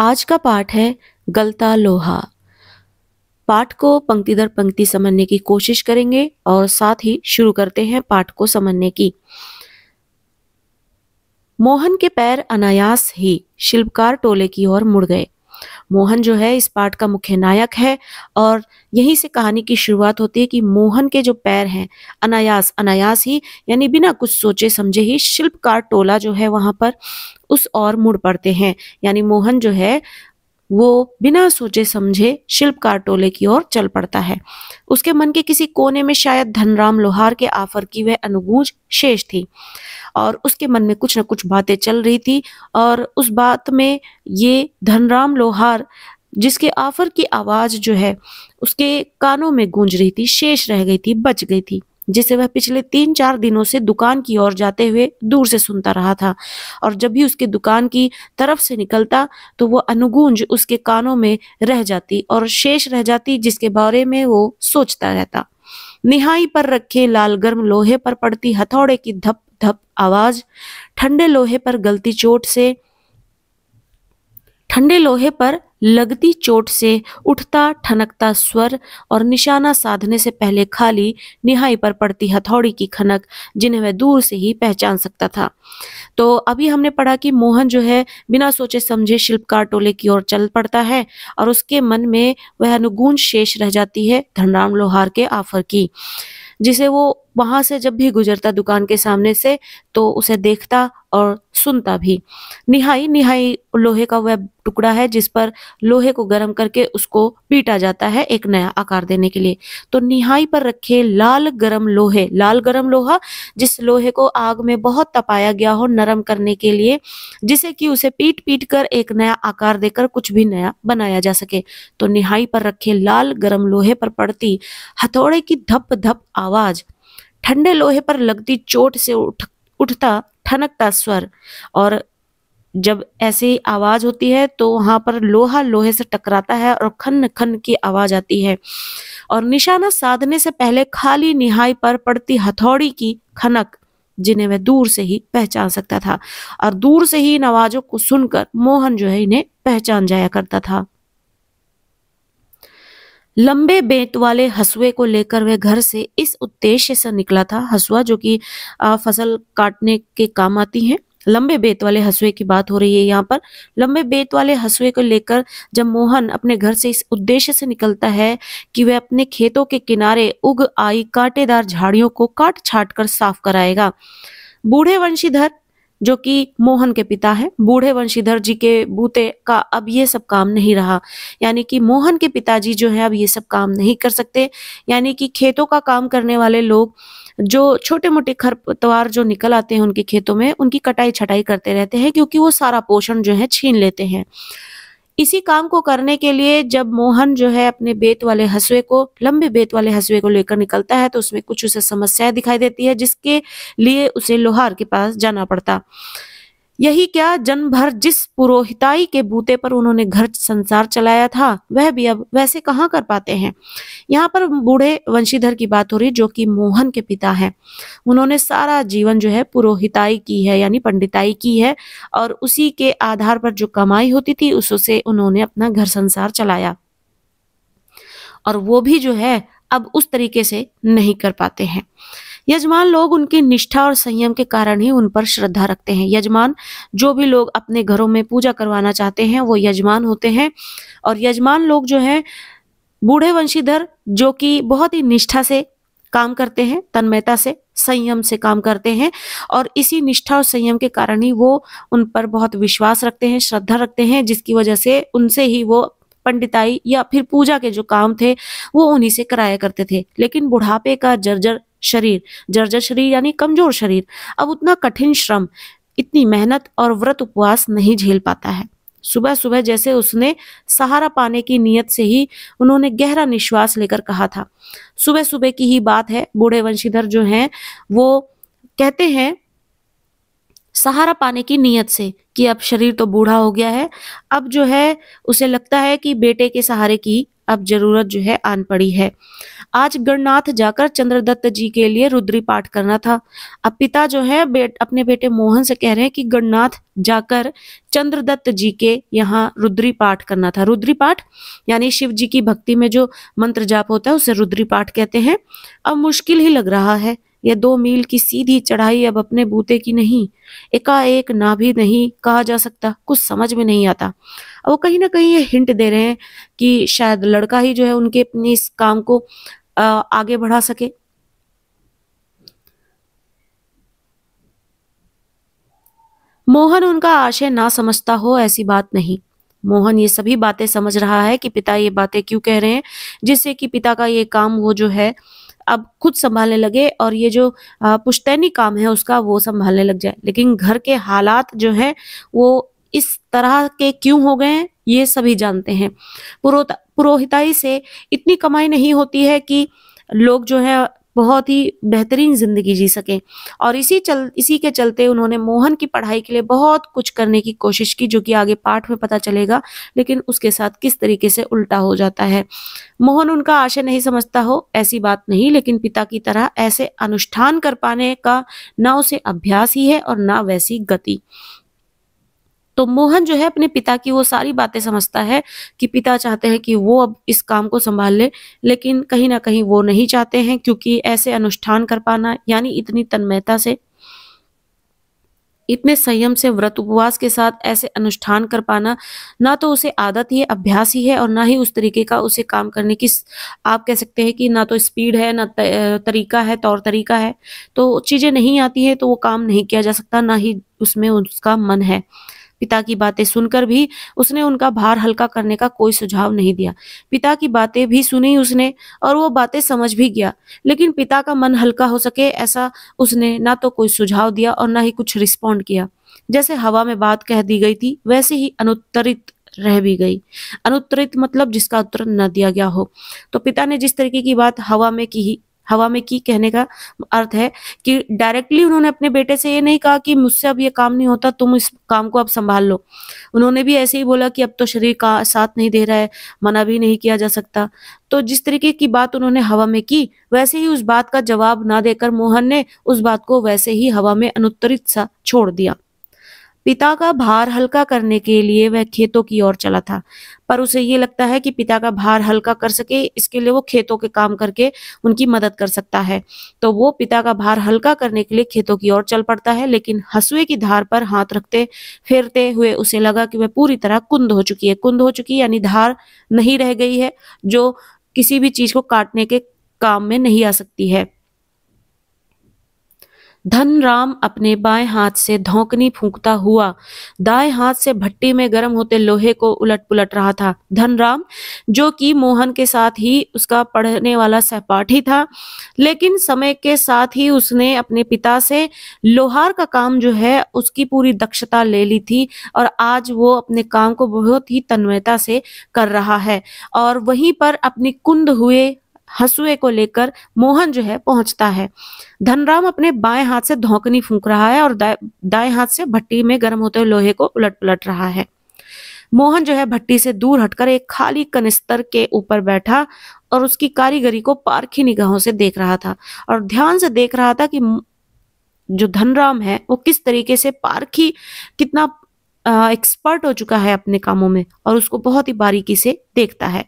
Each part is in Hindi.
आज का पाठ है गलता लोहा पाठ को पंक्ति दर पंक्ति समझने की कोशिश करेंगे और साथ ही शुरू करते हैं पाठ को समझने की मोहन के पैर अनायास ही शिल्पकार टोले की ओर मुड़ गए मोहन जो है इस पार्ट का मुख्य नायक है और यहीं से कहानी की शुरुआत होती है कि मोहन के जो पैर हैं अनायास अनायास ही यानी बिना कुछ सोचे समझे ही शिल्पकार टोला जो है वहाँ पर उस और मुड़ पड़ते हैं यानी मोहन जो है वो बिना सोचे समझे शिल्पकार टोले की ओर चल पड़ता है उसके मन के किसी कोने में शायद धनराम लोहार के आफर की वह अनुगूंज शेष थी और उसके मन में कुछ न कुछ बातें चल रही थी और उस बात में ये धनराम लोहार जिसके आफर की आवाज़ जो है उसके कानों में गूंज रही थी शेष रह गई थी बच गई थी जिसे वह पिछले तीन चार दिनों से दुकान की ओर जाते हुए दूर से सुनता रहा था और जब भी उसके दुकान की तरफ से निकलता तो वह अनुगूंज उसके कानों में रह जाती और शेष रह जाती जिसके बारे में वो सोचता रहता निहाई पर रखे लाल गर्म लोहे पर पड़ती हथौड़े की धप धप आवाज ठंडे लोहे पर गलती चोट से ठंडे लोहे पर लगती चोट से उठता ठनकता स्वर और निशाना साधने से पहले खाली निहाई पर पड़ती हथौड़ी की खनक जिन्हें वह दूर से ही पहचान सकता था तो अभी हमने पढ़ा कि मोहन जो है बिना सोचे समझे शिल्पकार टोले की ओर चल पड़ता है और उसके मन में वह अनुगूंज शेष रह जाती है धनराम लोहार के आफर की जिसे वो वहां से जब भी गुजरता दुकान के सामने से तो उसे देखता और सुनता भी निहाई निहाई लोहे का वह टुकड़ा है जिस पर लोहे को गर्म करके उसको पीटा जाता है एक नया आकार देने के लिए तो निहाई पर रखे लाल गर्म लोहे लाल गर्म लोहा जिस लोहे को आग में बहुत तपाया गया हो नरम करने के लिए जिसे कि उसे पीट पीट कर एक नया आकार देकर कुछ भी नया बनाया जा सके तो निहाई पर रखे लाल गर्म लोहे पर पड़ती हथौड़े की धप धप आवाज ठंडे लोहे पर लगती चोट से उठ उठता ठनकता स्वर और जब ऐसी आवाज होती है तो वहां पर लोहा लोहे से टकराता है और खन खन की आवाज आती है और निशाना साधने से पहले खाली निहाई पर पड़ती हथौड़ी की खनक जिन्हें वह दूर से ही पहचान सकता था और दूर से ही इन आवाजों को सुनकर मोहन जो है इन्हें पहचान जाया करता था लंबे बेंत वाले हसुए को लेकर वह घर से इस उद्देश्य से निकला था हसुआ जो कि फसल काटने के काम आती है लंबे बेत वाले हसुए की बात हो रही है यहाँ पर लंबे बेत वाले हसुए को लेकर जब मोहन अपने घर से इस उद्देश्य से निकलता है कि वह अपने खेतों के किनारे उग आई कांटेदार झाड़ियों को काट छाट कर साफ कराएगा बूढ़े वंशीधर जो कि मोहन के पिता है बूढ़े वंशीधर जी के बूते का अब ये सब काम नहीं रहा यानी कि मोहन के पिताजी जो है अब ये सब काम नहीं कर सकते यानी कि खेतों का काम करने वाले लोग जो छोटे मोटे खरपतवार जो निकल आते हैं उनके खेतों में उनकी कटाई छटाई करते रहते हैं क्योंकि वो सारा पोषण जो है छीन लेते हैं इसी काम को करने के लिए जब मोहन जो है अपने बेत वाले हसवे को लंबे बेत वाले हसवे को लेकर निकलता है तो उसमें कुछ उसे समस्याएं दिखाई देती है जिसके लिए उसे लोहार के पास जाना पड़ता यही क्या जन्म भर जिस पुरोहिताई के बूते पर उन्होंने घर संसार चलाया था वह भी अब वैसे कहाँ कर पाते हैं यहाँ पर बूढ़े वंशीधर की बात हो रही जो कि मोहन के पिता हैं उन्होंने सारा जीवन जो है पुरोहिताई की है यानी पंडिताई की है और उसी के आधार पर जो कमाई होती थी उससे उन्होंने अपना घर संसार चलाया और वो भी जो है अब उस तरीके से नहीं कर पाते हैं यजमान लोग उनकी निष्ठा और संयम के कारण ही उन पर श्रद्धा रखते हैं यजमान जो भी लोग अपने घरों में पूजा करवाना चाहते हैं वो यजमान होते हैं और यजमान लोग जो है बूढ़े वंशीधर जो कि बहुत ही निष्ठा से काम करते हैं तन्मयता से संयम से काम करते हैं और इसी निष्ठा और संयम के कारण ही वो उन पर बहुत विश्वास रखते हैं श्रद्धा रखते हैं जिसकी वजह से उनसे ही वो पंडिताई या फिर पूजा के जो काम थे वो उन्हीं से कराया करते थे लेकिन बुढ़ापे का जर्जर शरीर जर्जर शरीर यानी कमजोर शरीर अब उतना कठिन श्रम इतनी मेहनत और व्रत उपवास नहीं झेल पाता है सुबह सुबह जैसे उसने सहारा पाने की नीयत से ही उन्होंने गहरा निश्वास लेकर कहा था सुबह सुबह की ही बात है बूढ़े वंशीधर जो हैं वो कहते हैं सहारा पाने की नीयत से कि अब शरीर तो बूढ़ा हो गया है अब जो है उसे लगता है कि बेटे के सहारे की अब जरूरत जो है आन पड़ी है आज गणनाथ जाकर चंद्रदत्त जी के लिए रुद्री पाठ करना था अब पिता जो है बेट, अपने बेटे मोहन से कह रहे हैं कि गणनाथ जाकर चंद्रदत्त जी के यहाँ रुद्री पाठ करना था रुद्री पाठ यानी शिव जी की भक्ति में जो मंत्र जाप होता है उसे रुद्री पाठ कहते हैं अब मुश्किल ही लग रहा है यह दो मील की सीधी चढ़ाई अब अपने बूते की नहीं एकाएक ना भी नहीं कहा जा सकता कुछ समझ में नहीं आता वो कहीं ना कहीं ये हिंट दे रहे हैं कि शायद लड़का ही जो है उनके अपने इस काम को आगे बढ़ा सके मोहन उनका आशय ना समझता हो ऐसी बात नहीं मोहन ये सभी बातें समझ रहा है कि पिता ये बातें क्यों कह रहे हैं जिससे कि पिता का ये काम वो जो है अब खुद संभालने लगे और ये जो पुश्तैनी काम है उसका वो संभालने लग जाए लेकिन घर के हालात जो है वो इस तरह के क्यों हो गए हैं ये सभी जानते हैं पुरोहिताई से इतनी कमाई नहीं होती है कि लोग जो है बहुत ही बेहतरीन ज़िंदगी जी सकें और इसी चल इसी के चलते उन्होंने मोहन की पढ़ाई के लिए बहुत कुछ करने की कोशिश की जो कि आगे पाठ में पता चलेगा लेकिन उसके साथ किस तरीके से उल्टा हो जाता है मोहन उनका आशय नहीं समझता हो ऐसी बात नहीं लेकिन पिता की तरह ऐसे अनुष्ठान कर पाने का ना उसे अभ्यास ही है और ना वैसी गति तो मोहन जो है अपने पिता की वो सारी बातें समझता है कि पिता चाहते हैं कि वो अब इस काम को संभाल ले, लेकिन कहीं ना कहीं वो नहीं चाहते हैं क्योंकि ऐसे अनुष्ठान कर पाना यानी इतनी तन्मयता से इतने संयम से व्रत उपवास के साथ ऐसे अनुष्ठान कर पाना ना तो उसे आदत ही है अभ्यास ही है और ना ही उस तरीके का उसे काम करने की आप कह सकते हैं कि ना तो स्पीड है ना तरीका है तौर तरीका है तो चीज़ें नहीं आती है तो वो काम नहीं किया जा सकता ना ही उसमें उसका मन है पिता की बातें सुनकर भी उसने उनका भार हल्का करने का कोई सुझाव नहीं दिया पिता की बातें भी सुनी उसने और वो बातें समझ भी गया लेकिन पिता का मन हल्का हो सके ऐसा उसने ना तो कोई सुझाव दिया और ना ही कुछ रिस्पॉन्ड किया जैसे हवा में बात कह दी गई थी वैसे ही अनुत्तरित रह भी गई अनुत्तरित मतलब जिसका उत्तर न दिया गया हो तो पिता ने जिस तरीके की बात हवा में की हवा में की कहने का अर्थ है कि डायरेक्टली उन्होंने अपने बेटे से ये नहीं कहा कि मुझसे अब ये काम नहीं होता तुम इस काम को अब संभाल लो उन्होंने भी ऐसे ही बोला कि अब तो शरीर का साथ नहीं दे रहा है मना भी नहीं किया जा सकता तो जिस तरीके की बात उन्होंने हवा में की वैसे ही उस बात का जवाब ना देकर मोहन ने उस बात को वैसे ही हवा में अनुत्तरित सा छोड़ दिया पिता का भार हल्का करने के लिए वह खेतों की ओर चला था पर उसे ये लगता है कि पिता का भार हल्का कर सके इसके लिए वो खेतों के काम करके उनकी मदद कर सकता है तो वो पिता का भार हल्का करने के लिए खेतों की ओर चल पड़ता है लेकिन हसुए की धार पर हाथ रखते फेरते हुए उसे लगा कि वह पूरी तरह कुंद हो चुकी है कुंद हो चुकी है यानी धार नहीं रह गई है जो किसी भी चीज को काटने के काम में नहीं आ सकती है धन राम अपने बाएं हाथ से धोकनी फूंकता हुआ दाएं हाथ से भट्टी में गर्म होते लोहे को उलट पुलट रहा था धन राम जो कि मोहन के साथ ही उसका पढ़ने वाला सहपाठी था लेकिन समय के साथ ही उसने अपने पिता से लोहार का काम जो है उसकी पूरी दक्षता ले ली थी और आज वो अपने काम को बहुत ही तन्वयता से कर रहा है और वहीं पर अपनी कुंद हुए हसुए को लेकर मोहन जो है पहुंचता है धनराम अपने बाएं हाथ से धोकनी फूंक रहा है और दाएं हाथ से भट्टी में गर्म होते हुए लोहे को उलट पलट रहा है मोहन जो है भट्टी से दूर हटकर एक खाली कनिस्तर के ऊपर बैठा और उसकी कारीगरी को पारखी निगाहों से देख रहा था और ध्यान से देख रहा था कि जो धनराम है वो किस तरीके से पारखी कितना एक्सपर्ट हो चुका है अपने कामों में और उसको बहुत ही बारीकी से देखता है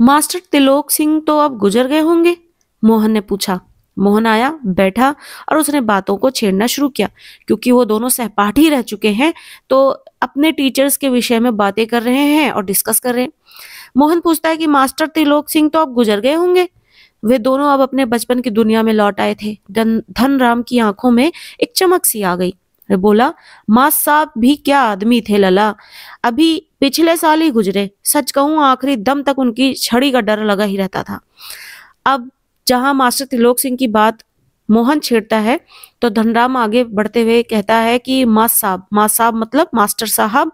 मास्टर तिलोक सिंह तो अब गुजर गए होंगे मोहन ने पूछा मोहन आया बैठा और उसने बातों को छेड़ना शुरू किया क्योंकि वो दोनों सहपाठी रह चुके हैं तो अपने टीचर्स के विषय में बातें कर रहे हैं और डिस्कस कर रहे हैं मोहन पूछता है कि मास्टर तिलोक सिंह तो अब गुजर गए होंगे वे दोनों अब अपने बचपन की दुनिया में लौट आए थे धन राम की आंखों में एक चमक सी आ गई बोला माँ साहब भी क्या आदमी थे लला अभी पिछले साल ही गुजरे सच कहूं आखिरी दम तक उनकी छड़ी का डर लगा ही रहता था अब जहां मास्टर त्रिलोक सिंह की बात मोहन छेड़ता है तो धनराम आगे बढ़ते हुए कहता है कि मास साहब मास साहब मतलब मास्टर साहब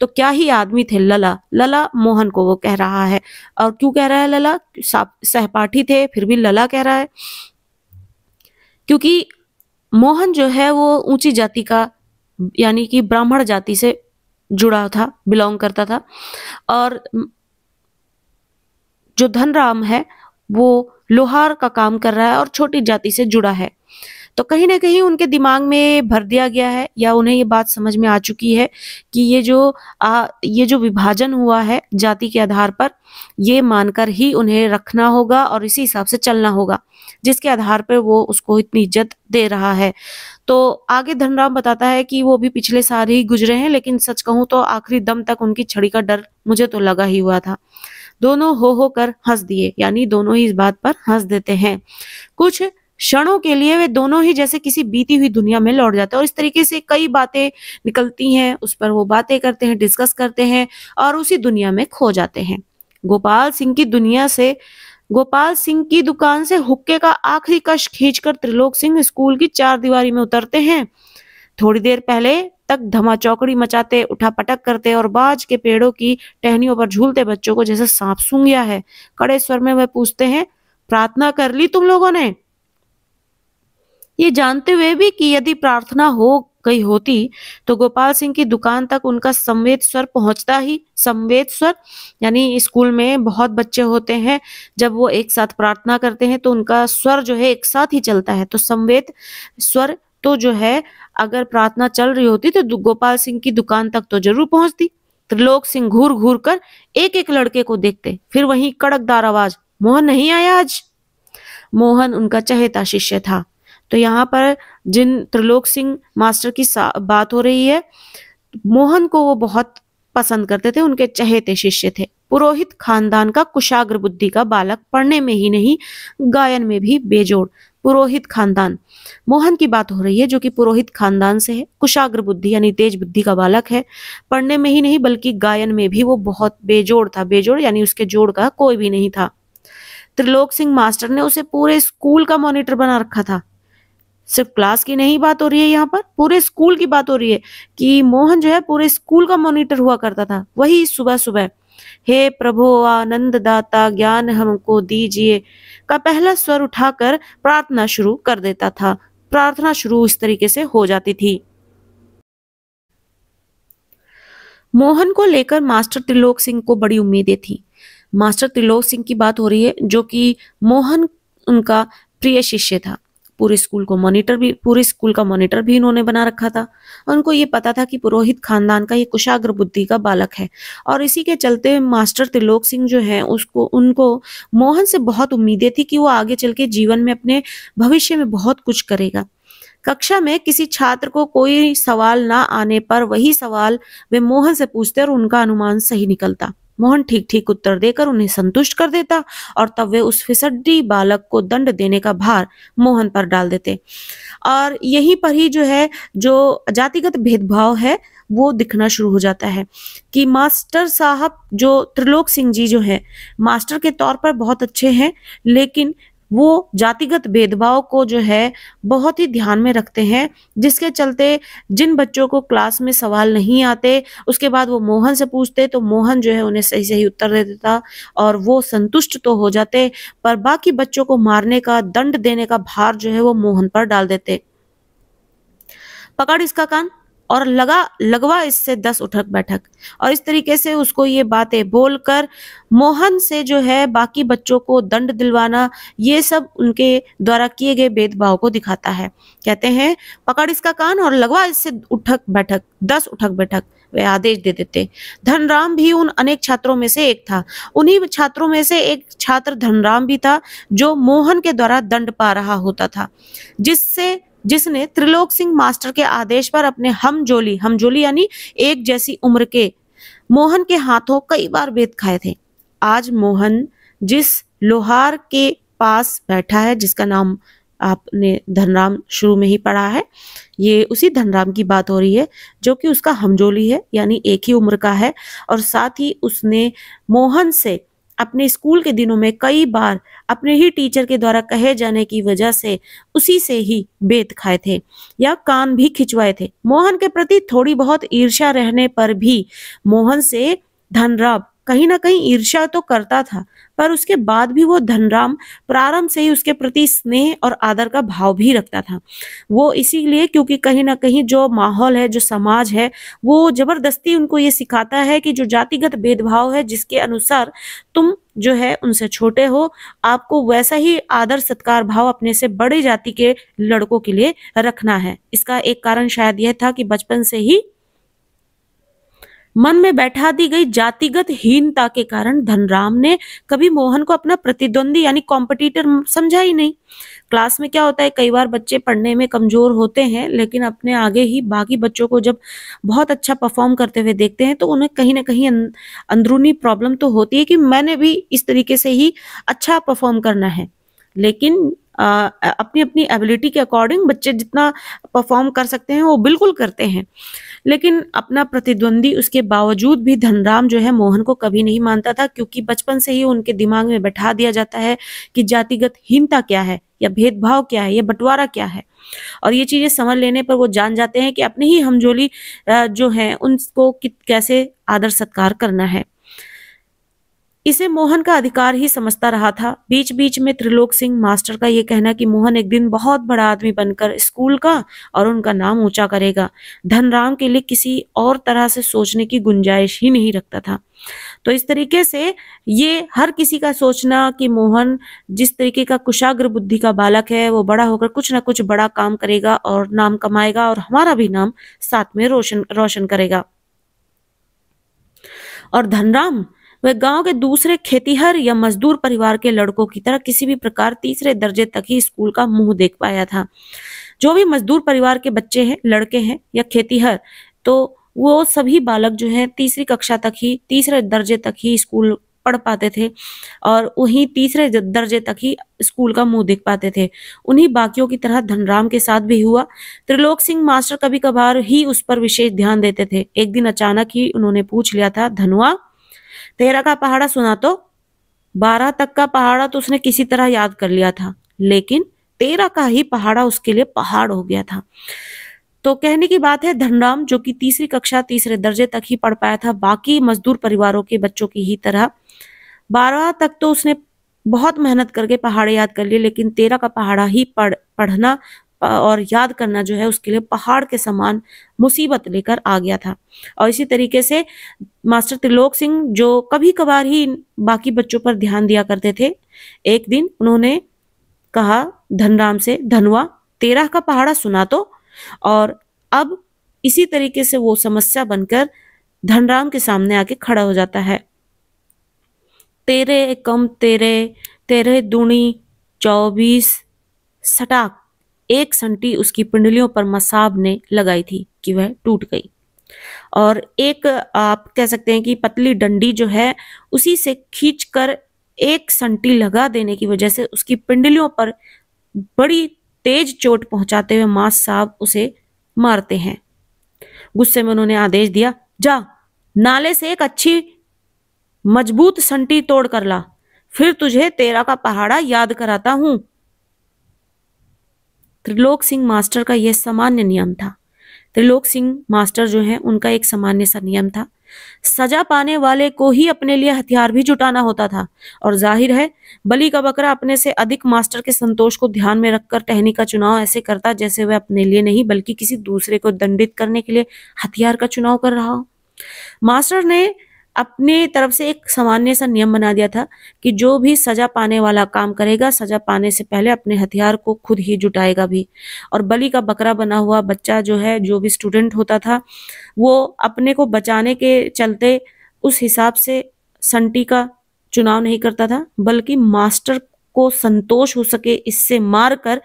तो क्या ही आदमी थे लला लला मोहन को वो कह रहा है और क्यों कह रहा है लला सहपाठी थे फिर भी लला कह रहा है क्योंकि मोहन जो है वो ऊंची जाति का यानी कि ब्राह्मण जाति से जुड़ा था बिलोंग करता था और जो धनराम है वो लोहार का काम कर रहा है और छोटी जाति से जुड़ा है तो कहीं ना कहीं उनके दिमाग में भर दिया गया है या उन्हें ये बात समझ में आ चुकी है कि ये जो आ, ये जो विभाजन हुआ है जाति के आधार पर ये मानकर ही उन्हें रखना होगा और इसी हिसाब से चलना होगा जिसके आधार पर वो उसको इतनी इज्जत दे रहा है तो आगे धनराम बताता है कि वो भी पिछले साल ही गुजरे हैं लेकिन सच कहूं तो आखिरी दम तक उनकी छड़ी का डर मुझे तो लगा ही हुआ था दोनों हो हो कर हंस दिए यानी दोनों ही इस बात पर हंस देते हैं कुछ क्षणों के लिए वे दोनों ही जैसे किसी बीती हुई दुनिया में लौट जाते हैं और इस तरीके से कई बातें निकलती हैं उस पर वो बातें करते हैं डिस्कस करते हैं और उसी दुनिया में खो जाते हैं गोपाल सिंह की दुनिया से गोपाल सिंह की दुकान से हुक्के का आखिरी कश खींचकर त्रिलोक सिंह स्कूल की चार दीवारी में उतरते हैं थोड़ी देर पहले तक धमा चौकड़ी मचाते उठा पटक करते और बाज के पेड़ों की टहनियों पर झूलते बच्चों को जैसे सांप सूंघ गया है कड़े स्वर में वह पूछते हैं प्रार्थना कर ली तुम लोगों ने ये जानते हुए भी कि यदि प्रार्थना हो गई होती तो गोपाल सिंह की दुकान तक उनका संवेद स्वर पहुंचता ही संवेद स्वर यानी स्कूल में बहुत बच्चे होते हैं जब वो एक साथ प्रार्थना करते हैं तो उनका स्वर जो है एक साथ ही चलता है तो संवेद स्वर तो जो है अगर प्रार्थना चल रही होती तो गोपाल सिंह की दुकान तक तो जरूर पहुंचती त्रिलोक सिंह घूर घूर कर एक एक लड़के को देखते फिर वही कड़कदार आवाज मोहन नहीं आया आज मोहन उनका चहेता शिष्य था तो यहाँ पर जिन त्रिलोक सिंह मास्टर की बात हो रही है मोहन को वो बहुत पसंद करते थे उनके चहेते शिष्य थे पुरोहित खानदान का कुशाग्र बुद्धि का बालक पढ़ने में ही नहीं गायन में भी बेजोड़ पुरोहित खानदान मोहन की बात हो रही है जो कि पुरोहित खानदान से है कुशाग्र बुद्धि यानी तेज बुद्धि का बालक है पढ़ने में ही नहीं बल्कि गायन में भी वो बहुत बेजोड़ था बेजोड़ यानी उसके जोड़ का कोई भी नहीं था त्रिलोक सिंह मास्टर ने उसे पूरे स्कूल का मॉनिटर बना रखा था सिर्फ क्लास की नहीं बात हो रही है यहाँ पर पूरे स्कूल की बात हो रही है कि मोहन जो है पूरे स्कूल का मॉनिटर हुआ करता था वही सुबह सुबह हे प्रभो आनंद दाता ज्ञान हमको दीजिए का पहला स्वर उठाकर प्रार्थना शुरू कर देता था प्रार्थना शुरू इस तरीके से हो जाती थी मोहन को लेकर मास्टर त्रिलोक सिंह को बड़ी उम्मीदें थी मास्टर त्रिलोक सिंह की बात हो रही है जो कि मोहन उनका प्रिय शिष्य था पूरे स्कूल को मॉनिटर भी पूरे स्कूल का मॉनिटर भी इन्होंने बना रखा था और उनको ये पता था कि पुरोहित खानदान का ये कुशाग्र बुद्धि का बालक है और इसी के चलते मास्टर त्रिलोक सिंह जो है उसको उनको मोहन से बहुत उम्मीदें थी कि वो आगे चल के जीवन में अपने भविष्य में बहुत कुछ करेगा कक्षा में किसी छात्र को कोई सवाल ना आने पर वही सवाल वे मोहन से पूछते और उनका अनुमान सही निकलता मोहन ठीक ठीक उत्तर देकर उन्हें संतुष्ट कर देता और तब वे उस फिसड्डी बालक को दंड देने का भार मोहन पर डाल देते और यहीं पर ही जो है जो जातिगत भेदभाव है वो दिखना शुरू हो जाता है कि मास्टर साहब जो त्रिलोक सिंह जी जो है मास्टर के तौर पर बहुत अच्छे हैं लेकिन वो जातिगत भेदभाव को जो है बहुत ही ध्यान में रखते हैं जिसके चलते जिन बच्चों को क्लास में सवाल नहीं आते उसके बाद वो मोहन से पूछते तो मोहन जो है उन्हें सही सही उत्तर दे देता और वो संतुष्ट तो हो जाते पर बाकी बच्चों को मारने का दंड देने का भार जो है वो मोहन पर डाल देते पकड़ इसका कान और लगा लगवा इससे दस उठक बैठक और इस तरीके से उसको ये बातें बोलकर मोहन से जो है बाकी बच्चों को दंड दिलवाना ये सब उनके द्वारा किए गए भेदभाव को दिखाता है कहते हैं पकड़ इसका कान और लगवा इससे उठक बैठक दस उठक बैठक वे आदेश दे देते धनराम भी उन अनेक छात्रों में से एक था उन्हीं छात्रों में से एक छात्र धनराम भी था जो मोहन के द्वारा दंड पा रहा होता था जिससे जिसने त्रिलोक सिंह मास्टर के आदेश पर अपने हमजोली हमजोली यानी एक जैसी उम्र के मोहन के हाथों कई बार बेत खाए थे आज मोहन जिस लोहार के पास बैठा है जिसका नाम आपने धनराम शुरू में ही पढ़ा है ये उसी धनराम की बात हो रही है जो कि उसका हमजोली है यानी एक ही उम्र का है और साथ ही उसने मोहन से अपने स्कूल के दिनों में कई बार अपने ही टीचर के द्वारा कहे जाने की वजह से उसी से ही बेत खाए थे या कान भी खिंचवाए थे मोहन के प्रति थोड़ी बहुत ईर्ष्या रहने पर भी मोहन से धनराब कहीं ना कहीं ईर्ष्या तो करता था पर उसके बाद भी वो धनराम प्रारंभ से ही उसके प्रति स्नेह और आदर का भाव भी रखता था वो इसीलिए क्योंकि कहीं ना कहीं जो माहौल है जो समाज है वो जबरदस्ती उनको ये सिखाता है कि जो जातिगत भेदभाव है जिसके अनुसार तुम जो है उनसे छोटे हो आपको वैसा ही आदर सत्कार भाव अपने से बड़े जाति के लड़कों के लिए रखना है इसका एक कारण शायद यह था कि बचपन से ही मन में बैठा दी गई जातिगत हीनता के कारण धनराम ने कभी मोहन को अपना प्रतिद्वंदी यानी कॉम्पिटिटर समझा ही नहीं क्लास में क्या होता है कई बार बच्चे पढ़ने में कमजोर होते हैं लेकिन अपने आगे ही बाकी बच्चों को जब बहुत अच्छा परफॉर्म करते हुए देखते हैं तो उन्हें कहीं ना कहीं अं, अंदरूनी प्रॉब्लम तो होती है कि मैंने भी इस तरीके से ही अच्छा परफॉर्म करना है लेकिन अपनी अपनी एबिलिटी के अकॉर्डिंग बच्चे जितना परफॉर्म कर सकते हैं वो बिल्कुल करते हैं लेकिन अपना प्रतिद्वंदी उसके बावजूद भी धनराम जो है मोहन को कभी नहीं मानता था क्योंकि बचपन से ही उनके दिमाग में बैठा दिया जाता है कि जातिगत हीनता क्या है या भेदभाव क्या है या बंटवारा क्या है और ये चीज़ें समझ लेने पर वो जान जाते हैं कि अपनी ही हमजोली जो है उनको कैसे आदर सत्कार करना है इसे मोहन का अधिकार ही समझता रहा था बीच बीच में त्रिलोक सिंह मास्टर का ये कहना कि मोहन एक दिन बहुत बड़ा आदमी बनकर स्कूल का और उनका नाम ऊंचा करेगा धनराम के लिए किसी और तरह से सोचने की गुंजाइश ही नहीं रखता था तो इस तरीके से ये हर किसी का सोचना कि मोहन जिस तरीके का कुशाग्र बुद्धि का बालक है वो बड़ा होकर कुछ ना कुछ बड़ा काम करेगा और नाम कमाएगा और हमारा भी नाम साथ में रोशन रोशन करेगा और धनराम वह गांव के दूसरे खेतीहर या मजदूर परिवार के लड़कों की तरह किसी भी प्रकार तीसरे दर्जे तक ही स्कूल का मुंह देख पाया था जो भी मजदूर परिवार के बच्चे हैं लड़के हैं या खेतीहर तो वो सभी बालक जो हैं तीसरी कक्षा तक ही तीसरे दर्जे तक ही स्कूल पढ़ पाते थे और वहीं तीसरे दर्जे तक ही स्कूल का मुंह देख पाते थे उन्हीं बाकियों की तरह धनराम के साथ भी हुआ त्रिलोक सिंह मास्टर कभी कभार ही उस पर विशेष ध्यान देते थे एक दिन अचानक ही उन्होंने पूछ लिया था धनुआ तेरह का पहाड़ा सुना तो बारह तक का पहाड़ा तो उसने किसी तरह याद कर लिया था लेकिन तेरह का ही पहाड़ा उसके लिए पहाड़ हो गया था तो कहने की बात है धनराम जो कि तीसरी कक्षा तीसरे दर्जे तक ही पढ़ पाया था बाकी मजदूर परिवारों के बच्चों की ही तरह बारह तक तो उसने बहुत मेहनत करके पहाड़े याद कर लिए लेकिन तेरह का पहाड़ा ही पढ़ पढ़ना और याद करना जो है उसके लिए पहाड़ के समान मुसीबत लेकर आ गया था और इसी तरीके से मास्टर त्रिलोक सिंह जो कभी कभार ही बाकी बच्चों पर ध्यान दिया करते थे एक दिन उन्होंने कहा धनराम से धनवा तेरह का पहाड़ा सुना तो और अब इसी तरीके से वो समस्या बनकर धनराम के सामने आके खड़ा हो जाता है तेरे कम तेरे तेरे दूनी चौबीस सटाक एक संटी उसकी पिंडलियों पर मसाब ने लगाई थी कि वह टूट गई और एक आप कह सकते हैं कि पतली डंडी जो है उसी से खींचकर एक संटी लगा देने की वजह से उसकी पिंडलियों पर बड़ी तेज चोट पहुंचाते हुए मां साहब उसे मारते हैं गुस्से में उन्होंने आदेश दिया जा नाले से एक अच्छी मजबूत संटी तोड़ कर ला फिर तुझे तेरा का पहाड़ा याद कराता हूं त्रिलोक सिंह मास्टर का यह सामान्य नियम था त्रिलोक सिंह मास्टर जो है उनका एक सामान्य सा नियम था सजा पाने वाले को ही अपने लिए हथियार भी जुटाना होता था और जाहिर है बलि का बकरा अपने से अधिक मास्टर के संतोष को ध्यान में रखकर टहनी का चुनाव ऐसे करता जैसे वह अपने लिए नहीं बल्कि किसी दूसरे को दंडित करने के लिए हथियार का चुनाव कर रहा हो मास्टर ने अपने तरफ से एक सामान्य सा नियम बना दिया था कि जो भी सजा पाने वाला काम करेगा सजा पाने से पहले अपने हथियार को खुद ही जुटाएगा भी और बलि का बकरा बना हुआ बच्चा जो है जो भी स्टूडेंट होता था वो अपने को बचाने के चलते उस हिसाब से संटी का चुनाव नहीं करता था बल्कि मास्टर को संतोष हो सके इससे मार कर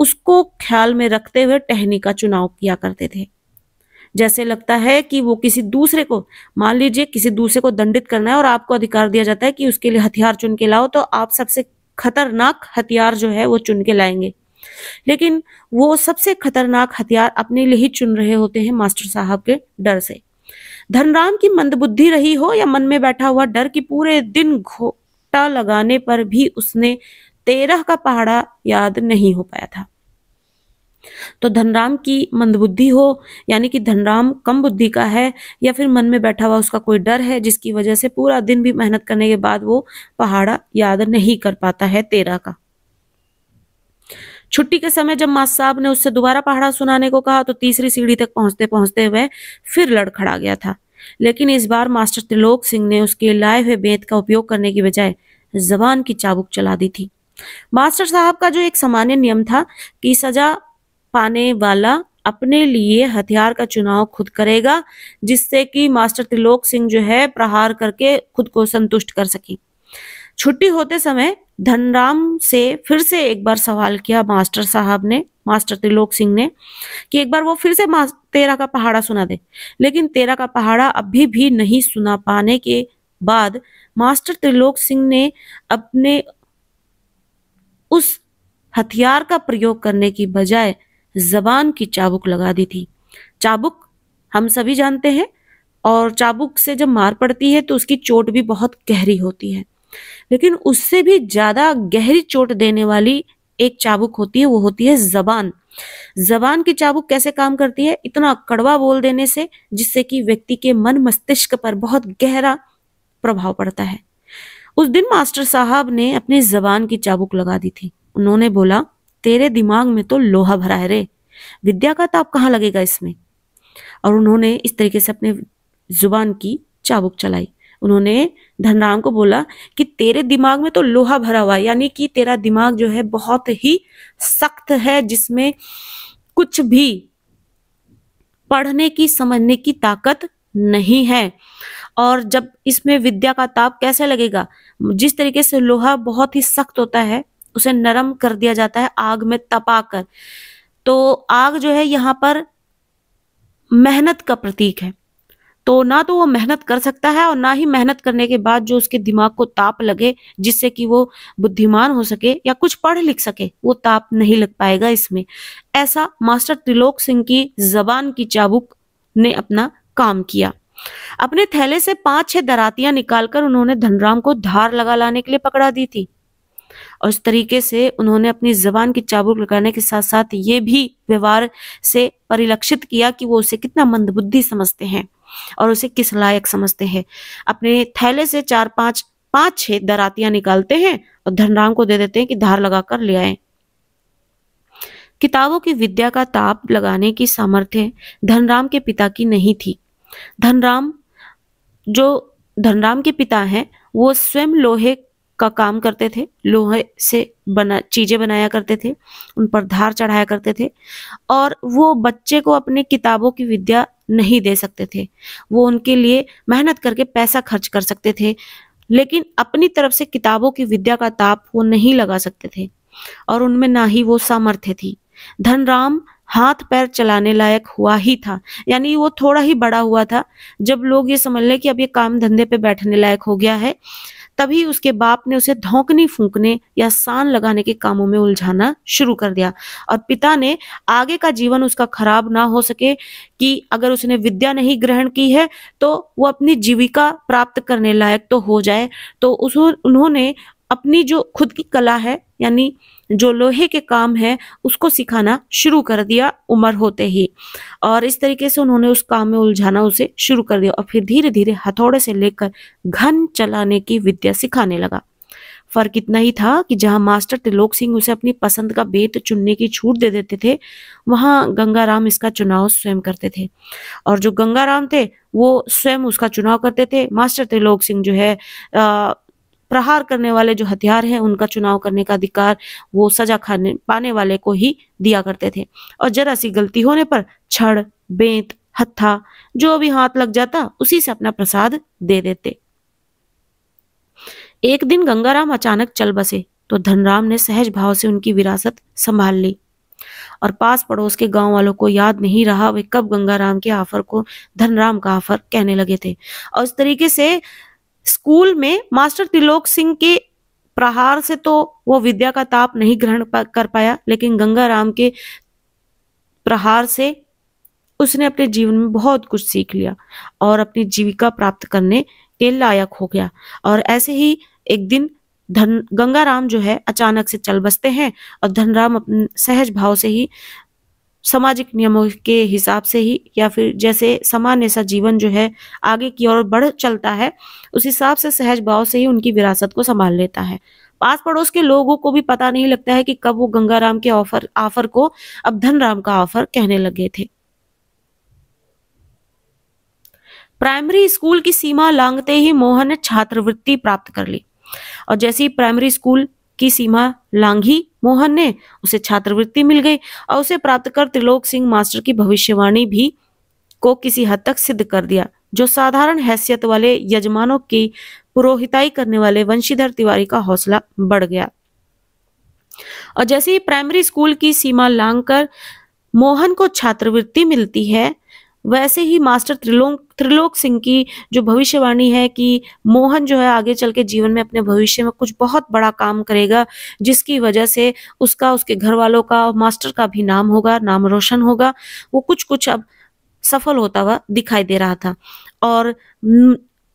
उसको ख्याल में रखते हुए टहनी का चुनाव किया करते थे जैसे लगता है कि वो किसी दूसरे को मान लीजिए किसी दूसरे को दंडित करना है और आपको अधिकार दिया जाता है कि उसके लिए हथियार चुन के लाओ तो आप सबसे खतरनाक हथियार जो है वो चुन के लाएंगे लेकिन वो सबसे खतरनाक हथियार अपने लिए ही चुन रहे होते हैं मास्टर साहब के डर से धनराम की मंदबुद्धि रही हो या मन में बैठा हुआ डर कि पूरे दिन घोटा लगाने पर भी उसने तेरह का पहाड़ा याद नहीं हो पाया था तो धनराम की मंदबुद्धि हो यानी कि धनराम कम बुद्धि का है या फिर मन में बैठा हुआ उसका कोई डर है जिसकी वजह से पूरा दिन भी मेहनत करने के बाद वो पहाड़ा याद नहीं कर पाता है तेरा का छुट्टी के समय जब मास साहब ने उससे दोबारा पहाड़ा सुनाने को कहा तो तीसरी सीढ़ी तक पहुंचते पहुंचते वह फिर लड़खड़ा गया था लेकिन इस बार मास्टर त्रिलोक सिंह ने उसके लाए हुए बेत का उपयोग करने की बजाय जबान की चाबुक चला दी थी मास्टर साहब का जो एक सामान्य नियम था कि सजा पाने वाला अपने लिए हथियार का चुनाव खुद करेगा जिससे कि मास्टर त्रिलोक सिंह जो है प्रहार करके खुद को संतुष्ट कर सके छुट्टी होते समय धनराम से फिर से एक बार सवाल किया मास्टर साहब ने मास्टर त्रिलोक सिंह ने कि एक बार वो फिर से तेरा का पहाड़ा सुना दे लेकिन तेरा का पहाड़ा अभी भी नहीं सुना पाने के बाद मास्टर त्रिलोक सिंह ने अपने उस हथियार का प्रयोग करने की बजाय जबान की चाबुक लगा दी थी चाबुक हम सभी जानते हैं और चाबुक से जब मार पड़ती है तो उसकी चोट भी बहुत गहरी होती है लेकिन उससे भी ज़्यादा गहरी चोट देने वाली एक चाबुक होती है वो होती है जबान जबान की चाबुक कैसे काम करती है इतना कड़वा बोल देने से जिससे कि व्यक्ति के मन मस्तिष्क पर बहुत गहरा प्रभाव पड़ता है उस दिन मास्टर साहब ने अपनी जबान की चाबुक लगा दी थी उन्होंने बोला तेरे दिमाग में तो लोहा भरा है रे विद्या का ताप कहाँ लगेगा इसमें और उन्होंने इस तरीके से अपने जुबान की चाबुक चलाई उन्होंने धनराम को बोला कि तेरे दिमाग में तो लोहा भरा हुआ है यानी कि तेरा दिमाग जो है बहुत ही सख्त है जिसमें कुछ भी पढ़ने की समझने की ताकत नहीं है और जब इसमें विद्या का ताप कैसे लगेगा जिस तरीके से लोहा बहुत ही सख्त होता है उसे नरम कर दिया जाता है आग में तपाकर तो आग जो है यहाँ पर मेहनत का प्रतीक है तो ना तो वो मेहनत कर सकता है और ना ही मेहनत करने के बाद जो उसके दिमाग को ताप लगे जिससे कि वो बुद्धिमान हो सके या कुछ पढ़ लिख सके वो ताप नहीं लग पाएगा इसमें ऐसा मास्टर त्रिलोक सिंह की जबान की चाबुक ने अपना काम किया अपने थैले से पांच छह दरातियां निकालकर उन्होंने धनराम को धार लगा लाने के लिए पकड़ा दी थी और इस तरीके से उन्होंने अपनी जबान की चाबुक लगाने के साथ साथ ये भी व्यवहार से परिलक्षित किया कि वो उसे कितना मंदबुद्धि समझते हैं और उसे किस लायक समझते हैं अपने थैले से चार पांच पांच छह दरातियां निकालते हैं और धनराम को दे देते हैं कि धार लगाकर ले आए किताबों की विद्या का ताप लगाने की सामर्थ्य धनराम के पिता की नहीं थी धनराम जो धनराम के पिता हैं वो स्वयं लोहे का काम करते थे लोहे से बना चीज़ें बनाया करते थे उन पर धार चढ़ाया करते थे और वो बच्चे को अपने किताबों की विद्या नहीं दे सकते थे वो उनके लिए मेहनत करके पैसा खर्च कर सकते थे लेकिन अपनी तरफ से किताबों की विद्या का ताप वो नहीं लगा सकते थे और उनमें ना ही वो सामर्थ्य थी धनराम हाथ पैर चलाने लायक हुआ ही था यानी वो थोड़ा ही बड़ा हुआ था जब लोग ये समझ लें कि अब ये काम धंधे पे बैठने लायक हो गया है तभी उसके बाप ने उसे धोंकने फूंकने या सान लगाने के कामों में उलझाना शुरू कर दिया और पिता ने आगे का जीवन उसका खराब ना हो सके कि अगर उसने विद्या नहीं ग्रहण की है तो वो अपनी जीविका प्राप्त करने लायक तो हो जाए तो उस उन्होंने अपनी जो खुद की कला है यानी जो लोहे के काम है उसको सिखाना शुरू कर दिया उम्र होते ही और इस तरीके से उन्होंने उस काम में उलझाना उसे शुरू कर दिया और फिर धीरे धीरे हथौड़े से लेकर घन चलाने की विद्या सिखाने लगा फर्क इतना ही था कि जहां मास्टर त्रिलोक सिंह उसे अपनी पसंद का बेत चुनने की छूट दे देते थे वहां गंगाराम इसका चुनाव स्वयं करते थे और जो गंगाराम थे वो स्वयं उसका चुनाव करते थे मास्टर त्रिलोक सिंह जो है प्रहार करने वाले जो हथियार हैं उनका चुनाव करने का अधिकार वो सजा खाने पाने वाले को ही दिया करते थे और जरा सी गलती होने पर छड़ बेंत हत्था जो भी हाथ लग जाता उसी से अपना प्रसाद दे देते एक दिन गंगाराम अचानक चल बसे तो धनराम ने सहज भाव से उनकी विरासत संभाल ली और पास पड़ोस के गांव वालों को याद नहीं रहा वे कब गंगाराम के आफर को धनराम का आफर कहने लगे थे और इस तरीके से स्कूल में मास्टर तिलोक सिंह के प्रहार से तो वो विद्या का ताप नहीं ग्रहण कर पाया लेकिन गंगाराम के प्रहार से उसने अपने जीवन में बहुत कुछ सीख लिया और अपनी जीविका प्राप्त करने के लायक हो गया और ऐसे ही एक दिन धन गंगाराम जो है अचानक से चल बसते हैं और धनराम सहज भाव से ही सामाजिक नियमों के हिसाब से ही या फिर जैसे सामान्य सा जीवन जो है आगे की ओर बढ़ चलता है उस हिसाब से सहज भाव से ही उनकी विरासत को संभाल लेता है पास पड़ोस के लोगों को भी पता नहीं लगता है कि कब वो गंगाराम के ऑफर ऑफर को अब धनराम का ऑफर कहने लगे थे प्राइमरी स्कूल की सीमा लांघते ही मोहन ने छात्रवृत्ति प्राप्त कर ली और जैसे ही प्राइमरी स्कूल की सीमा लांघी मोहन ने उसे छात्रवृत्ति मिल गई और उसे प्राप्त कर त्रिलोक सिंह मास्टर की भविष्यवाणी भी को किसी हद तक सिद्ध कर दिया जो साधारण हैसियत वाले यजमानों की पुरोहिताई करने वाले वंशीधर तिवारी का हौसला बढ़ गया और जैसे ही प्राइमरी स्कूल की सीमा लांघकर मोहन को छात्रवृत्ति मिलती है वैसे ही मास्टर त्रिलोक त्रिलोक सिंह की जो भविष्यवाणी है कि मोहन जो है आगे चल के जीवन में अपने भविष्य में कुछ बहुत बड़ा काम करेगा जिसकी वजह से उसका उसके घर वालों का मास्टर का भी नाम होगा नाम रोशन होगा वो कुछ कुछ अब सफल होता हुआ दिखाई दे रहा था और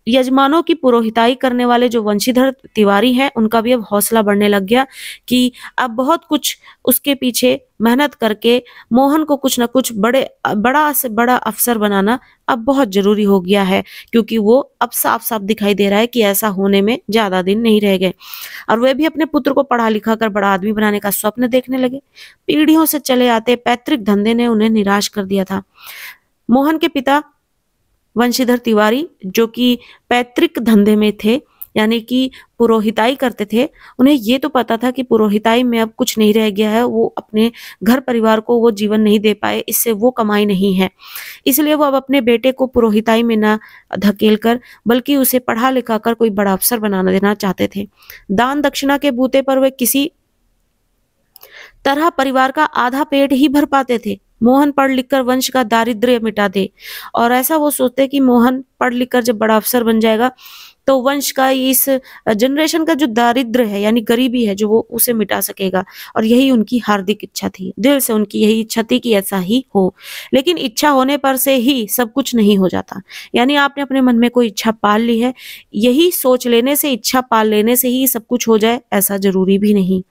यजमानों की पुरोहिताई करने वाले जो वंशीधर तिवारी हैं उनका भी अब हौसला बढ़ने लग गया कि अब बहुत कुछ उसके पीछे मेहनत करके मोहन को कुछ ना कुछ बड़े बड़ा से बड़ा अफसर बनाना अब बहुत जरूरी हो गया है क्योंकि वो अब साफ साफ दिखाई दे रहा है कि ऐसा होने में ज्यादा दिन नहीं रह गए और वे भी अपने पुत्र को पढ़ा लिखा कर बड़ा आदमी बनाने का स्वप्न देखने लगे पीढ़ियों से चले आते पैतृक धंधे ने उन्हें निराश कर दिया था मोहन के पिता वंशीधर तिवारी जो कि पैतृक धंधे में थे यानी कि पुरोहिताई करते थे उन्हें ये तो पता था कि पुरोहिताई में अब कुछ नहीं रह गया है वो अपने घर परिवार को वो जीवन नहीं दे पाए इससे वो कमाई नहीं है इसलिए वो अब अपने बेटे को पुरोहिताई में ना धकेल कर बल्कि उसे पढ़ा लिखा कर कोई बड़ा अफसर बनाना देना चाहते थे दान दक्षिणा के बूते पर वे किसी तरह परिवार का आधा पेट ही भर पाते थे मोहन पढ़ लिखकर वंश का दारिद्र्य मिटा दे और ऐसा वो सोचते कि मोहन पढ़ लिखकर जब बड़ा अफसर बन जाएगा तो वंश का इस जनरेशन का जो दारिद्र है यानी गरीबी है जो वो उसे मिटा सकेगा और यही उनकी हार्दिक इच्छा थी दिल से उनकी यही इच्छा थी कि ऐसा ही हो लेकिन इच्छा होने पर से ही सब कुछ नहीं हो जाता यानी आपने अपने मन में कोई इच्छा पाल ली है यही सोच लेने से इच्छा पाल लेने से ही सब कुछ हो जाए ऐसा जरूरी भी नहीं